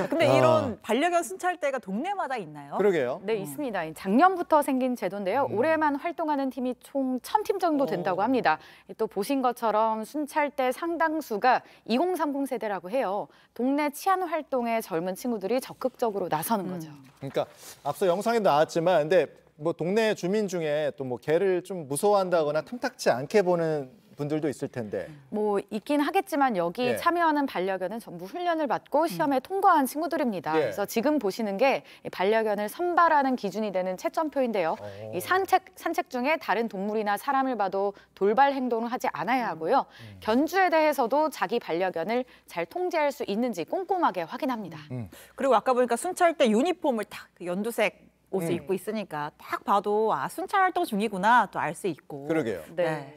근데 아. 이런 반려견 순찰대가 동네마다 있나요? 그러게요. 네, 음. 있습니다. 작년부터 생긴 제도인데요. 음. 올해만 활동하는 팀이 총천팀 정도 된다고 합니다. 또 보신 것처럼 순찰대 상당수가 2030 세대라고 해요. 동네 치안 활동에 젊은 친구들이 적극적으로 나서는 음. 거죠. 그러니까 앞서 영상에 나왔지만 근데 뭐 동네 주민 중에 또 뭐 개를 좀 무서워한다거나 탐탁치 않게 보는 분들도 있을 텐데. 뭐 있긴 하겠지만 여기 예. 참여하는 반려견은 전부 훈련을 받고 음. 시험에 음. 통과한 친구들입니다. 예. 그래서 지금 보시는 게 반려견을 선발하는 기준이 되는 채점표인데요. 어. 이 산책 산책 중에 다른 동물이나 사람을 봐도 돌발 행동을 하지 않아야 하고요. 음. 음. 견주에 대해서도 자기 반려견을 잘 통제할 수 있는지 꼼꼼하게 확인합니다. 음. 음. 그리고 아까 보니까 순찰 때 유니폼을 딱 그 연두색 옷을 음. 입고 있으니까 딱 봐도 아 순찰 활동 중이구나 또 알 수 있고. 그러게요. 네. 네.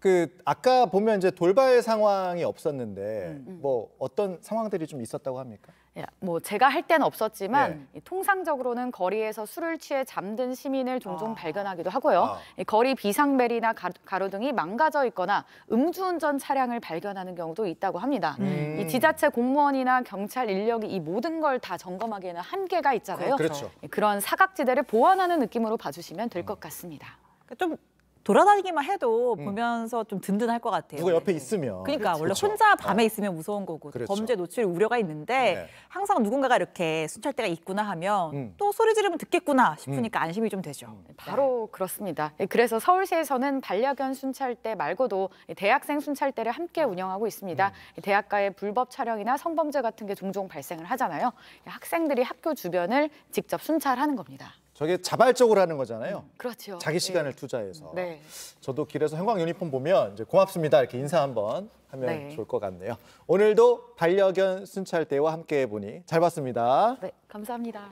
그 아까 보면 이제 돌발 상황이 없었는데 음, 음. 뭐 어떤 상황들이 좀 있었다고 합니까? 예, 뭐 제가 할 때는 없었지만 예. 통상적으로는 거리에서 술을 취해 잠든 시민을 종종 아. 발견하기도 하고요. 아. 거리 비상벨이나 가로, 등이 망가져 있거나 음주운전 차량을 발견하는 경우도 있다고 합니다. 음. 이 지자체 공무원이나 경찰 인력이 이 모든 걸 다 점검하기에는 한계가 있잖아요. 그렇죠. 예, 그런 사각지대를 보완하는 느낌으로 봐주시면 될것 음. 같습니다. 그러니까 좀 돌아다니기만 해도 음. 보면서 좀 든든할 것 같아요. 누가 옆에 있으면. 그러니까 원래 그렇죠. 혼자 어. 밤에 있으면 무서운 거고 그렇죠. 범죄 노출 우려가 있는데 네. 항상 누군가가 이렇게 순찰대가 있구나 하면 음. 또 소리 지르면 듣겠구나 싶으니까 음. 안심이 좀 되죠. 음. 네. 바로 네. 그렇습니다. 예, 그래서 서울시에서는 반려견 순찰대 말고도 예, 대학생 순찰대를 함께 운영하고 있습니다. 음. 예, 대학가의 불법 촬영이나 성범죄 같은 게 종종 발생을 하잖아요. 학생들이 학교 주변을 직접 순찰하는 겁니다. 저게 자발적으로 하는 거잖아요. 음, 그렇죠. 자기 네. 시간을 네. 투자해서. 네. 저도 길에서 형광 유니폼 보면 이제 고맙습니다 이렇게 인사 한번 하면 네. 좋을 것 같네요. 오늘도 반려견 순찰대와 함께해 보니 잘 봤습니다. 네, 감사합니다.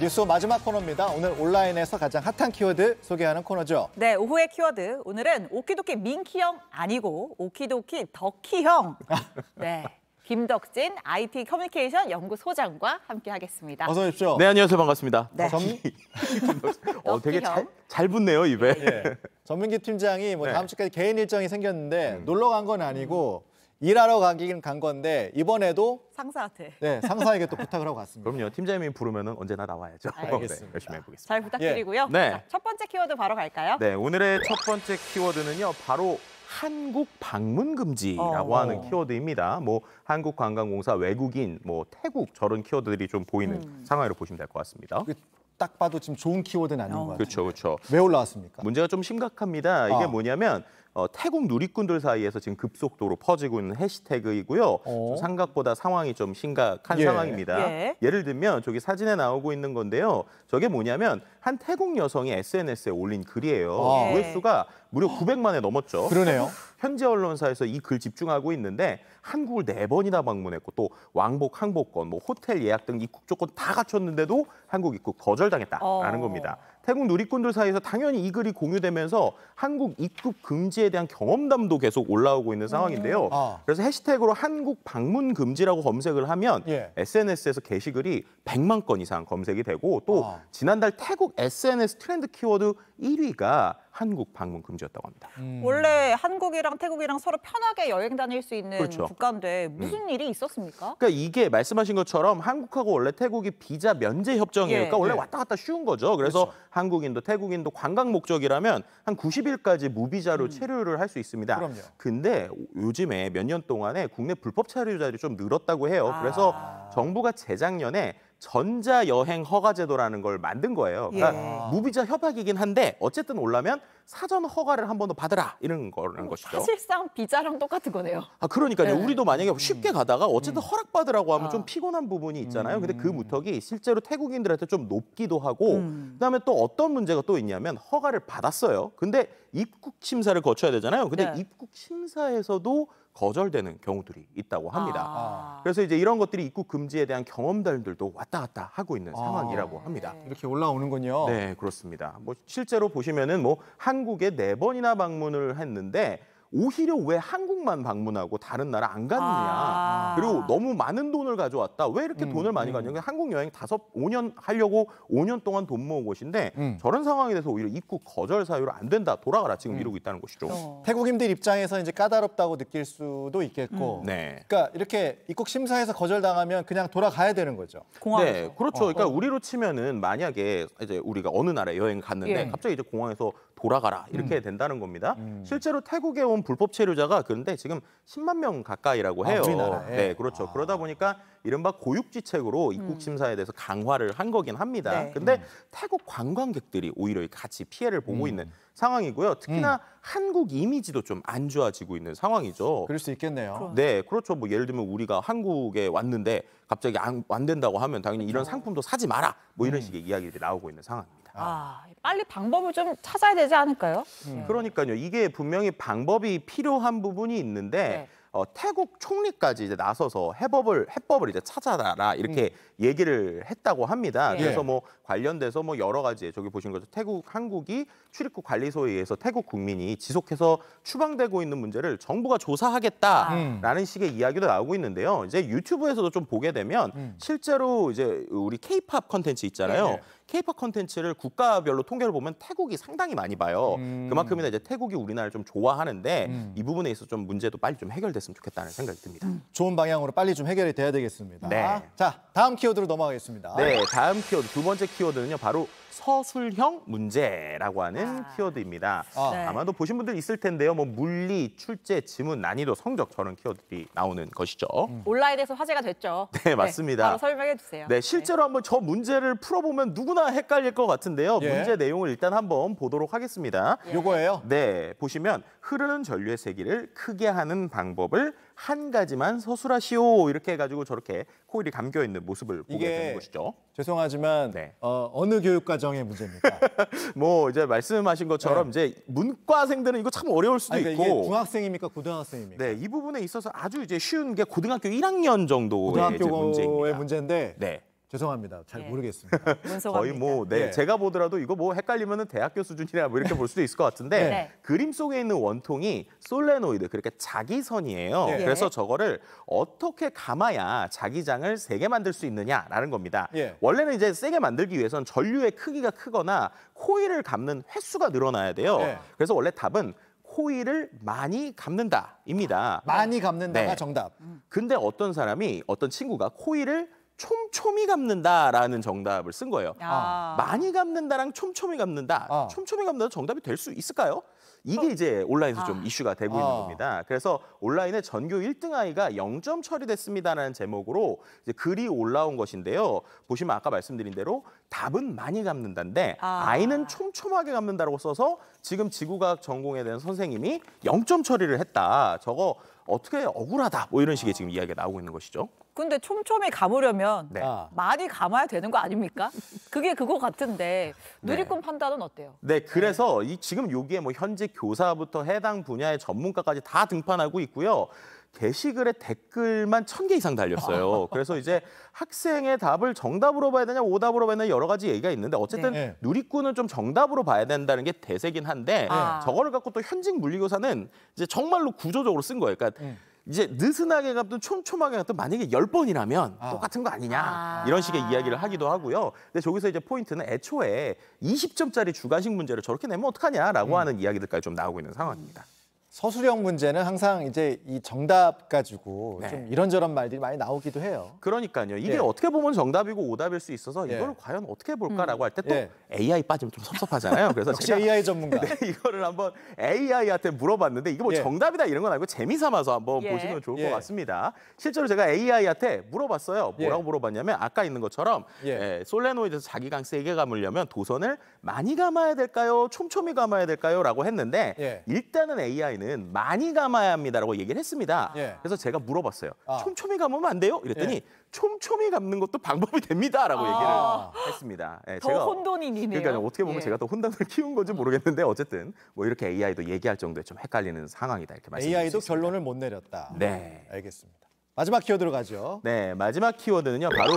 뉴스 마지막 코너입니다. 오늘 온라인에서 가장 핫한 키워드 소개하는 코너죠. 네, 오후의 키워드. 오늘은 오키도키 민키형 아니고 오키도키 덕키형. 아. 네. 김덕진 IT 커뮤니케이션 연구소장과 함께하겠습니다. 어서 오십시오. 네, 안녕하세요. 반갑습니다. 네. 전... 어, 되게 잘, 잘 붙네요, 입에. 네. 전민기 팀장이 뭐 네. 다음 주까지 개인 일정이 생겼는데 음. 놀러 간 건 아니고 음. 일하러 가긴 간 건데 이번에도 상사한테 네 상사에게 또 부탁을 하고 갔습니다. 그럼요 팀장님이 부르면 언제나 나와야죠. 알겠습니다. 네, 열심히 해보겠습니다. 잘 부탁드리고요. 예. 네. 자, 첫 번째 키워드 바로 갈까요? 네 오늘의 첫 번째 키워드는요 바로 한국 방문 금지라고 어. 하는 키워드입니다. 뭐 한국 관광공사 외국인 뭐 태국 저런 키워드들이 좀 보이는 음. 상황으로 보시면 될 것 같습니다. 그 딱 봐도 지금 좋은 키워드는 아닌 어. 것 같아요. 그렇죠, 그렇죠. 왜 올라왔습니까? 문제가 좀 심각합니다. 이게 아. 뭐냐면 어, 태국 누리꾼들 사이에서 지금 급속도로 퍼지고 있는 해시태그이고요. 어. 생각보다 상황이 좀 심각한 예. 상황입니다. 예. 를 들면 저기 사진에 나오고 있는 건데요. 저게 뭐냐면 한 태국 여성이 SNS에 올린 글이에요. 아. 조회수가 네. 무려 900만에 넘었죠. 그러네요. 현재 언론사에서 이 글 집중하고 있는데 한국을 네 번이나 방문했고 또 왕복 항복권, 뭐 호텔 예약 등 입국 조건 다 갖췄는데도 한국 입국 그 거절당했다라는 어. 겁니다. 태국 누리꾼들 사이에서 당연히 이 글이 공유되면서 한국 입국 금지에 대한 경험담도 계속 올라오고 있는 상황인데요. 음. 아. 그래서 해시태그로 한국 방문 금지라고 검색을 하면 예. SNS에서 게시글이 100만 건 이상 검색이 되고 또 아. 지난달 태국 SNS 트렌드 키워드 1위가 한국 방문 금지였다고 합니다. 음. 원래 한국이랑 태국이랑 서로 편하게 여행 다닐 수 있는 그렇죠. 국가인데 음. 무슨 음. 일이 있었습니까? 그러니까 이게 말씀하신 것처럼 한국하고 원래 태국이 비자 면제 협정이니까 예. 원래 예. 왔다 갔다 쉬운 거죠. 그래서 그렇죠. 한국인도 태국인도 관광 목적이라면 한 90일까지 무비자로 음. 체류를 할 수 있습니다. 그럼요. 근데 요즘에 몇 년 동안에 국내 불법 체류자들이 좀 늘었다고 해요. 아. 그래서 정부가 재작년에 전자여행 허가제도라는 걸 만든 거예요. 그러니까 예. 아. 무비자 협약이긴 한데 어쨌든 올라면 사전 허가를 한 번 더 받으라 이런 거라는 어, 것이죠. 사실상 비자랑 똑같은 거네요. 아 그러니까요. 네. 우리도 만약에 쉽게 음. 가다가 어쨌든 음. 허락 받으라고 하면 아. 좀 피곤한 부분이 있잖아요. 음. 근데 그 음. 무턱이 실제로 태국인들한테 좀 높기도 하고 음. 그다음에 또 어떤 문제가 또 있냐면 허가를 받았어요. 근데 입국 심사를 거쳐야 되잖아요. 근데 네. 입국 심사에서도 거절되는 경우들이 있다고 합니다. 아. 그래서 이제 이런 것들이 입국 금지에 대한 경험담들도 왔다 갔다 하고 있는 아. 상황이라고 합니다. 네. 이렇게 올라오는군요. 네, 그렇습니다. 뭐 실제로 보시면은 뭐 한국에 네 번이나 방문을 했는데 오히려 왜 한국만 방문하고 다른 나라 안 갔느냐. 아. 그리고 너무 많은 돈을 가져왔다. 왜 이렇게 음, 돈을 많이 음. 가져냐. 한국 여행 다섯 오년 하려고 오년 동안 돈 모은 곳인데 음. 저런 상황에대해서 오히려 입국 거절 사유로 안 된다. 돌아가라. 지금 음. 이러고 있다는 것이죠. 어. 태국인들 입장에서 이제 까다롭다고 느낄 수도 있겠고. 음. 네. 그러니까 이렇게 입국 심사에서 거절당하면 그냥 돌아가야 되는 거죠. 공항에서. 네, 그렇죠. 그러니까 어. 그러니까 우리로 치면은 만약에 이제 우리가 어느 나라에 여행 갔는데 예. 갑자기 이제 공항에서 돌아가라 이렇게 음. 된다는 겁니다. 실제로 태국에 온 들어온 불법 체류자가 그런데 지금 10만 명 가까이라고 아, 해요. 아, 네, 그렇죠. 아. 그러다 보니까 이른바 고육지책으로 입국 음. 심사에 대해서 강화를 한 거긴 합니다. 네. 근데 음. 태국 관광객들이 오히려 같이 피해를 보고 음. 있는 상황이고요. 특히나 음. 한국 이미지도 좀 안 좋아지고 있는 상황이죠. 그럴 수 있겠네요. 그렇죠. 네, 그렇죠. 뭐 예를 들면 우리가 한국에 왔는데 갑자기 안, 안 된다고 하면 당연히 이런 그렇죠. 상품도 사지 마라. 뭐 이런 음. 식의 이야기들이 나오고 있는 상황입니다. 아, 빨리 방법을 좀 찾아야 되지 않을까요? 음. 예. 그러니까요. 이게 분명히 방법이 필요한 부분이 있는데 네. 어, 태국 총리까지 이제 나서서 해법을 해법을 이제 찾아라 이렇게 음. 얘기를 했다고 합니다. 예. 그래서 뭐 관련돼서 뭐 여러 가지 저기 보신 거죠. 태국 한국이 출입국 관리소에 의해서 태국 국민이 지속해서 추방되고 있는 문제를 정부가 조사하겠다라는 아. 식의 이야기도 나오고 있는데요. 이제 유튜브에서도 좀 보게 되면 음. 실제로 이제 우리 케이팝 컨텐츠 있잖아요. 예. 케이팝 컨텐츠를 국가별로 통계를 보면 태국이 상당히 많이 봐요. 음. 그만큼이나 이제 태국이 우리나라를 좀 좋아하는데 음. 이 부분에 있어서 좀 문제도 빨리 좀 해결됐으면 좋겠다는 생각이 듭니다. 음. 좋은 방향으로 빨리 좀 해결이 돼야 되겠습니다. 네. 자, 다음 키워드로 넘어가겠습니다. 네, 다음 키워드 두 번째 키워드는요. 바로 서술형 문제라고 하는 아. 키워드입니다. 아. 네. 아마도 보신 분들 있을 텐데요. 뭐 물리, 출제, 지문, 난이도, 성적 저런 키워드들이 나오는 것이죠. 음. 온라인에서 화제가 됐죠. 네, 맞습니다. 네, 바로 설명해 주세요. 네, 실제로 네. 한번 저 문제를 풀어보면 누구나 헷갈릴 것 같은데요. 예. 문제 내용을 일단 한번 보도록 하겠습니다. 예. 요거예요? 네, 보시면 흐르는 전류의 세기를 크게 하는 방법을 한 가지만 서술하시오 이렇게 해가지고 저렇게 코일이 감겨 있는 모습을 보게 되는 것이죠. 죄송하지만 네. 어, 어느 교육 과정의 문제입니까? 뭐 이제 말씀하신 것처럼 네. 이제 문과생들은 이거 참 어려울 수도 아니, 그러니까 있고 중학생입니까 고등학생입니까? 네, 이 부분에 있어서 아주 이제 쉬운 게 고등학교 1학년 정도의 고등학교의 문제인데 네. 죄송합니다. 잘 예. 모르겠습니다. 거의 뭐 네, 네. 제가 보더라도 이거 뭐 헷갈리면은 대학교 수준이라 뭐 이렇게 볼 수도 있을 것 같은데 네. 네. 그림 속에 있는 원통이 솔레노이드 그렇게 자기선이에요. 예. 그래서 저거를 어떻게 감아야 자기장을 세게 만들 수 있느냐라는 겁니다. 예. 원래는 이제 세게 만들기 위해선 전류의 크기가 크거나 코일을 감는 횟수가 늘어나야 돼요. 예. 그래서 원래 답은 코일을 많이 감는다입니다. 많이 감는다가 네. 정답. 근데 어떤 사람이 어떤 친구가 코일을 촘촘히 감는다라는 정답을 쓴 거예요. 아. 많이 감는다랑 촘촘히 감는다. 어. 촘촘히 감는다 정답이 될 수 있을까요? 이게 어. 이제 온라인에서 아. 좀 이슈가 되고 어. 있는 아. 겁니다. 그래서 온라인에 전교 1등 아이가 0점 처리됐습니다라는 제목으로 글이 올라온 것인데요. 보시면 아까 말씀드린 대로 답은 많이 감는다인데 아. 이는 촘촘하게 감는다라고 써서 지금 지구과학 전공에 대한 선생님이 0점 처리를 했다. 저거 어떻게 억울하다. 뭐 이런 식의 아. 지금 이야기가 나오고 있는 것이죠. 근데 촘촘히 감으려면 네. 아. 많이 감아야 되는 거 아닙니까? 그게 그거 같은데 네. 누리꾼 네. 판단은 어때요? 네, 그래서 이 지금 여기에 뭐 현직 교사부터 해당 분야의 전문가까지 다 등판하고 있고요. 게시글에 댓글만 천 개 이상 달렸어요. 그래서 이제 학생의 답을 정답으로 봐야 되냐 오답으로 봐야 되냐 여러 가지 얘기가 있는데 어쨌든 네. 네. 누리꾼은 좀 정답으로 봐야 된다는 게 대세긴 한데 아. 저거를 갖고 또 현직 물리교사는 이제 정말로 구조적으로 쓴 거예요. 그러니까 네. 이제 느슨하게 갔든 촘촘하게 갔든 만약에 열번이라면 아. 똑같은 거 아니냐 아. 이런 식의 이야기를 하기도 하고요. 근데 저기서 이제 포인트는 애초에 20점짜리 주관식 문제를 저렇게 내면 어떡하냐라고 음. 하는 이야기들까지 좀 나오고 있는 상황입니다. 서술형 문제는 항상 이제 이 정답 가지고 네. 좀 이런저런 말들이 많이 나오기도 해요. 그러니까요. 이게 예. 어떻게 보면 정답이고 오답일 수 있어서 예. 이걸 예. 과연 어떻게 볼까라고 음. 할 때또 예. AI 빠지면 좀 섭섭하잖아요. 그래서 역시 제가 AI 전문가. 네, 이거를 한번 AI한테 물어봤는데 이게 뭐 예. 정답이다 이런 건 아니고 재미삼아서 한번 예. 보시면 좋을 것 같습니다. 실제로 제가 AI한테 물어봤어요. 뭐라고 물어봤냐면 아까 있는 것처럼 에, 솔레노이드에서 자기강 세게 감으려면 도선을 많이 감아야 될까요? 촘촘히 감아야 될까요? 라고 했는데 일단은 AI는 때는 많이 감아야 합니다라고 얘기를 했습니다. 예. 그래서 제가 물어봤어요. 아. 촘촘히 감으면 안 돼요? 이랬더니 예. 촘촘히 감는 것도 방법이 됩니다라고 아. 얘기를 했습니다. 예, 더 제가 혼돈이네요. 그러니까 어떻게 보면 예. 제가 또 혼돈을 키운 건지 모르겠는데 어쨌든 뭐 이렇게 AI도 얘기할 정도에좀 헷갈리는 상황이다 이렇게 말씀드립니다. AI도 결론을 못 내렸다. 네, 알겠습니다. 마지막 키워드로 가죠. 네, 마지막 키워드는요. 바로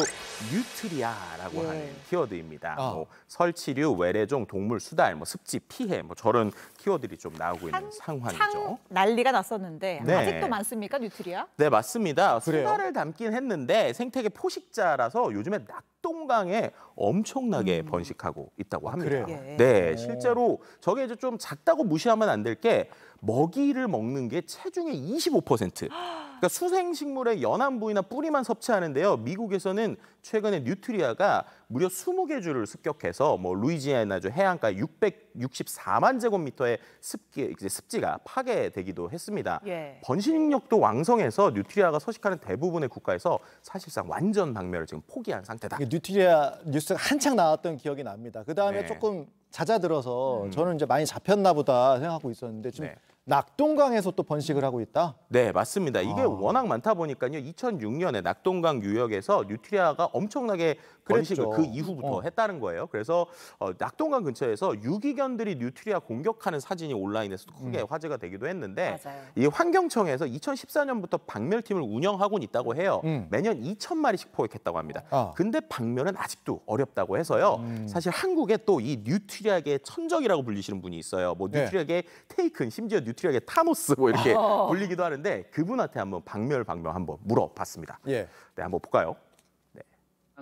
뉴트리아라고 예. 하는 키워드입니다. 어. 뭐 설치류, 외래종, 동물 수달, 뭐 습지 피해, 뭐 저런 키워드들이 좀 나오고 있는 상황이죠. 난리가 났었는데 네. 아직도 많습니까, 뉴트리아? 네, 맞습니다. 그래요? 수달을 담긴 했는데 생태계 포식자라서 요즘에 낙동강에 엄청나게 음. 번식하고 있다고 합니다. 그래요? 예. 네, 오. 실제로 저게 이제 좀 작다고 무시하면 안 될 게 먹이를 먹는 게 체중의 25% 그러니까 수생식물의 연한 부위나 뿌리만 섭취하는데요. 미국에서는 최근에 뉴트리아가 무려 20개 주를 습격해서 뭐 루이지애나주 해안가 664만 제곱미터의 습기 이제 습지가 파괴되기도 했습니다. 예. 번식력도 왕성해서 뉴트리아가 서식하는 대부분의 국가에서 사실상 완전 박멸을 지금 포기한 상태다. 뉴트리아 뉴스가 한창 나왔던 기억이 납니다. 그 다음에 네. 조금 잦아들어서 음. 저는 이제 많이 잡혔나 보다 생각하고 있었는데 지금 네. 낙동강에서 또 번식을 하고 있다? 네, 맞습니다. 이게 아. 워낙 많다 보니까요. 2006년에 낙동강 유역에서 뉴트리아가 엄청나게 번식을 그그 그렇죠. 이후부터 어. 했다는 거예요. 그래서 어, 낙동강 근처에서 유기견들이 뉴트리아 공격하는 사진이 온라인에서도 크게 음. 화제가 되기도 했는데 맞아요. 이 환경청에서 2014년부터 박멸팀을 운영하고 있다고 해요. 음. 매년 2천 마리씩 포획했다고 합니다. 아. 근데 박멸은 아직도 어렵다고 해서요. 음. 사실 한국에 또 이 뉴트리아계의 천적이라고 불리시는 분이 있어요. 뭐 네. 뉴트리아계 네. 테이큰, 심지어 뉴트리아계 타노스 뭐 이렇게 어. 불리기도 하는데 그분한테 한번 박멸 박멸 한번 물어봤습니다. 예. 네, 한번 볼까요?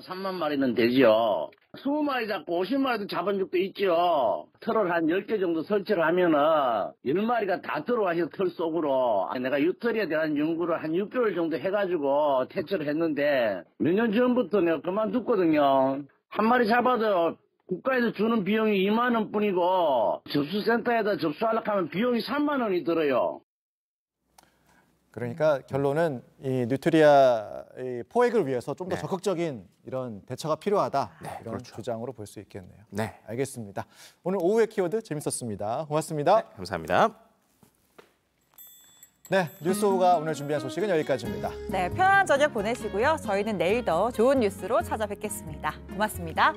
3만 마리는 되지요. 20마리 잡고 50마리도 잡은 적도 있죠. 털을 한 10개 정도 설치를 하면은 10마리가 다 들어와서 털 속으로 내가 유털에 대한 연구를 한 6개월 정도 해가지고 퇴출를 했는데 몇 년 전부터 내가 그만뒀거든요. 한 마리 잡아도 국가에서 주는 비용이 2만원 뿐이고 접수센터에다 접수하려고 하면 비용이 3만원이 들어요. 그러니까 음. 결론은 이 뉴트리아 이 포획을 위해서 좀더 네. 적극적인 이런 대처가 필요하다 네, 이런 그렇죠. 주장으로 볼 수 있겠네요. 네, 알겠습니다. 오늘 오후의 키워드 재밌었습니다. 고맙습니다. 네, 감사합니다. 네, 뉴스오가 오늘 준비한 소식은 여기까지입니다. 네, 편안한 저녁 보내시고요. 저희는 내일 더 좋은 뉴스로 찾아뵙겠습니다. 고맙습니다.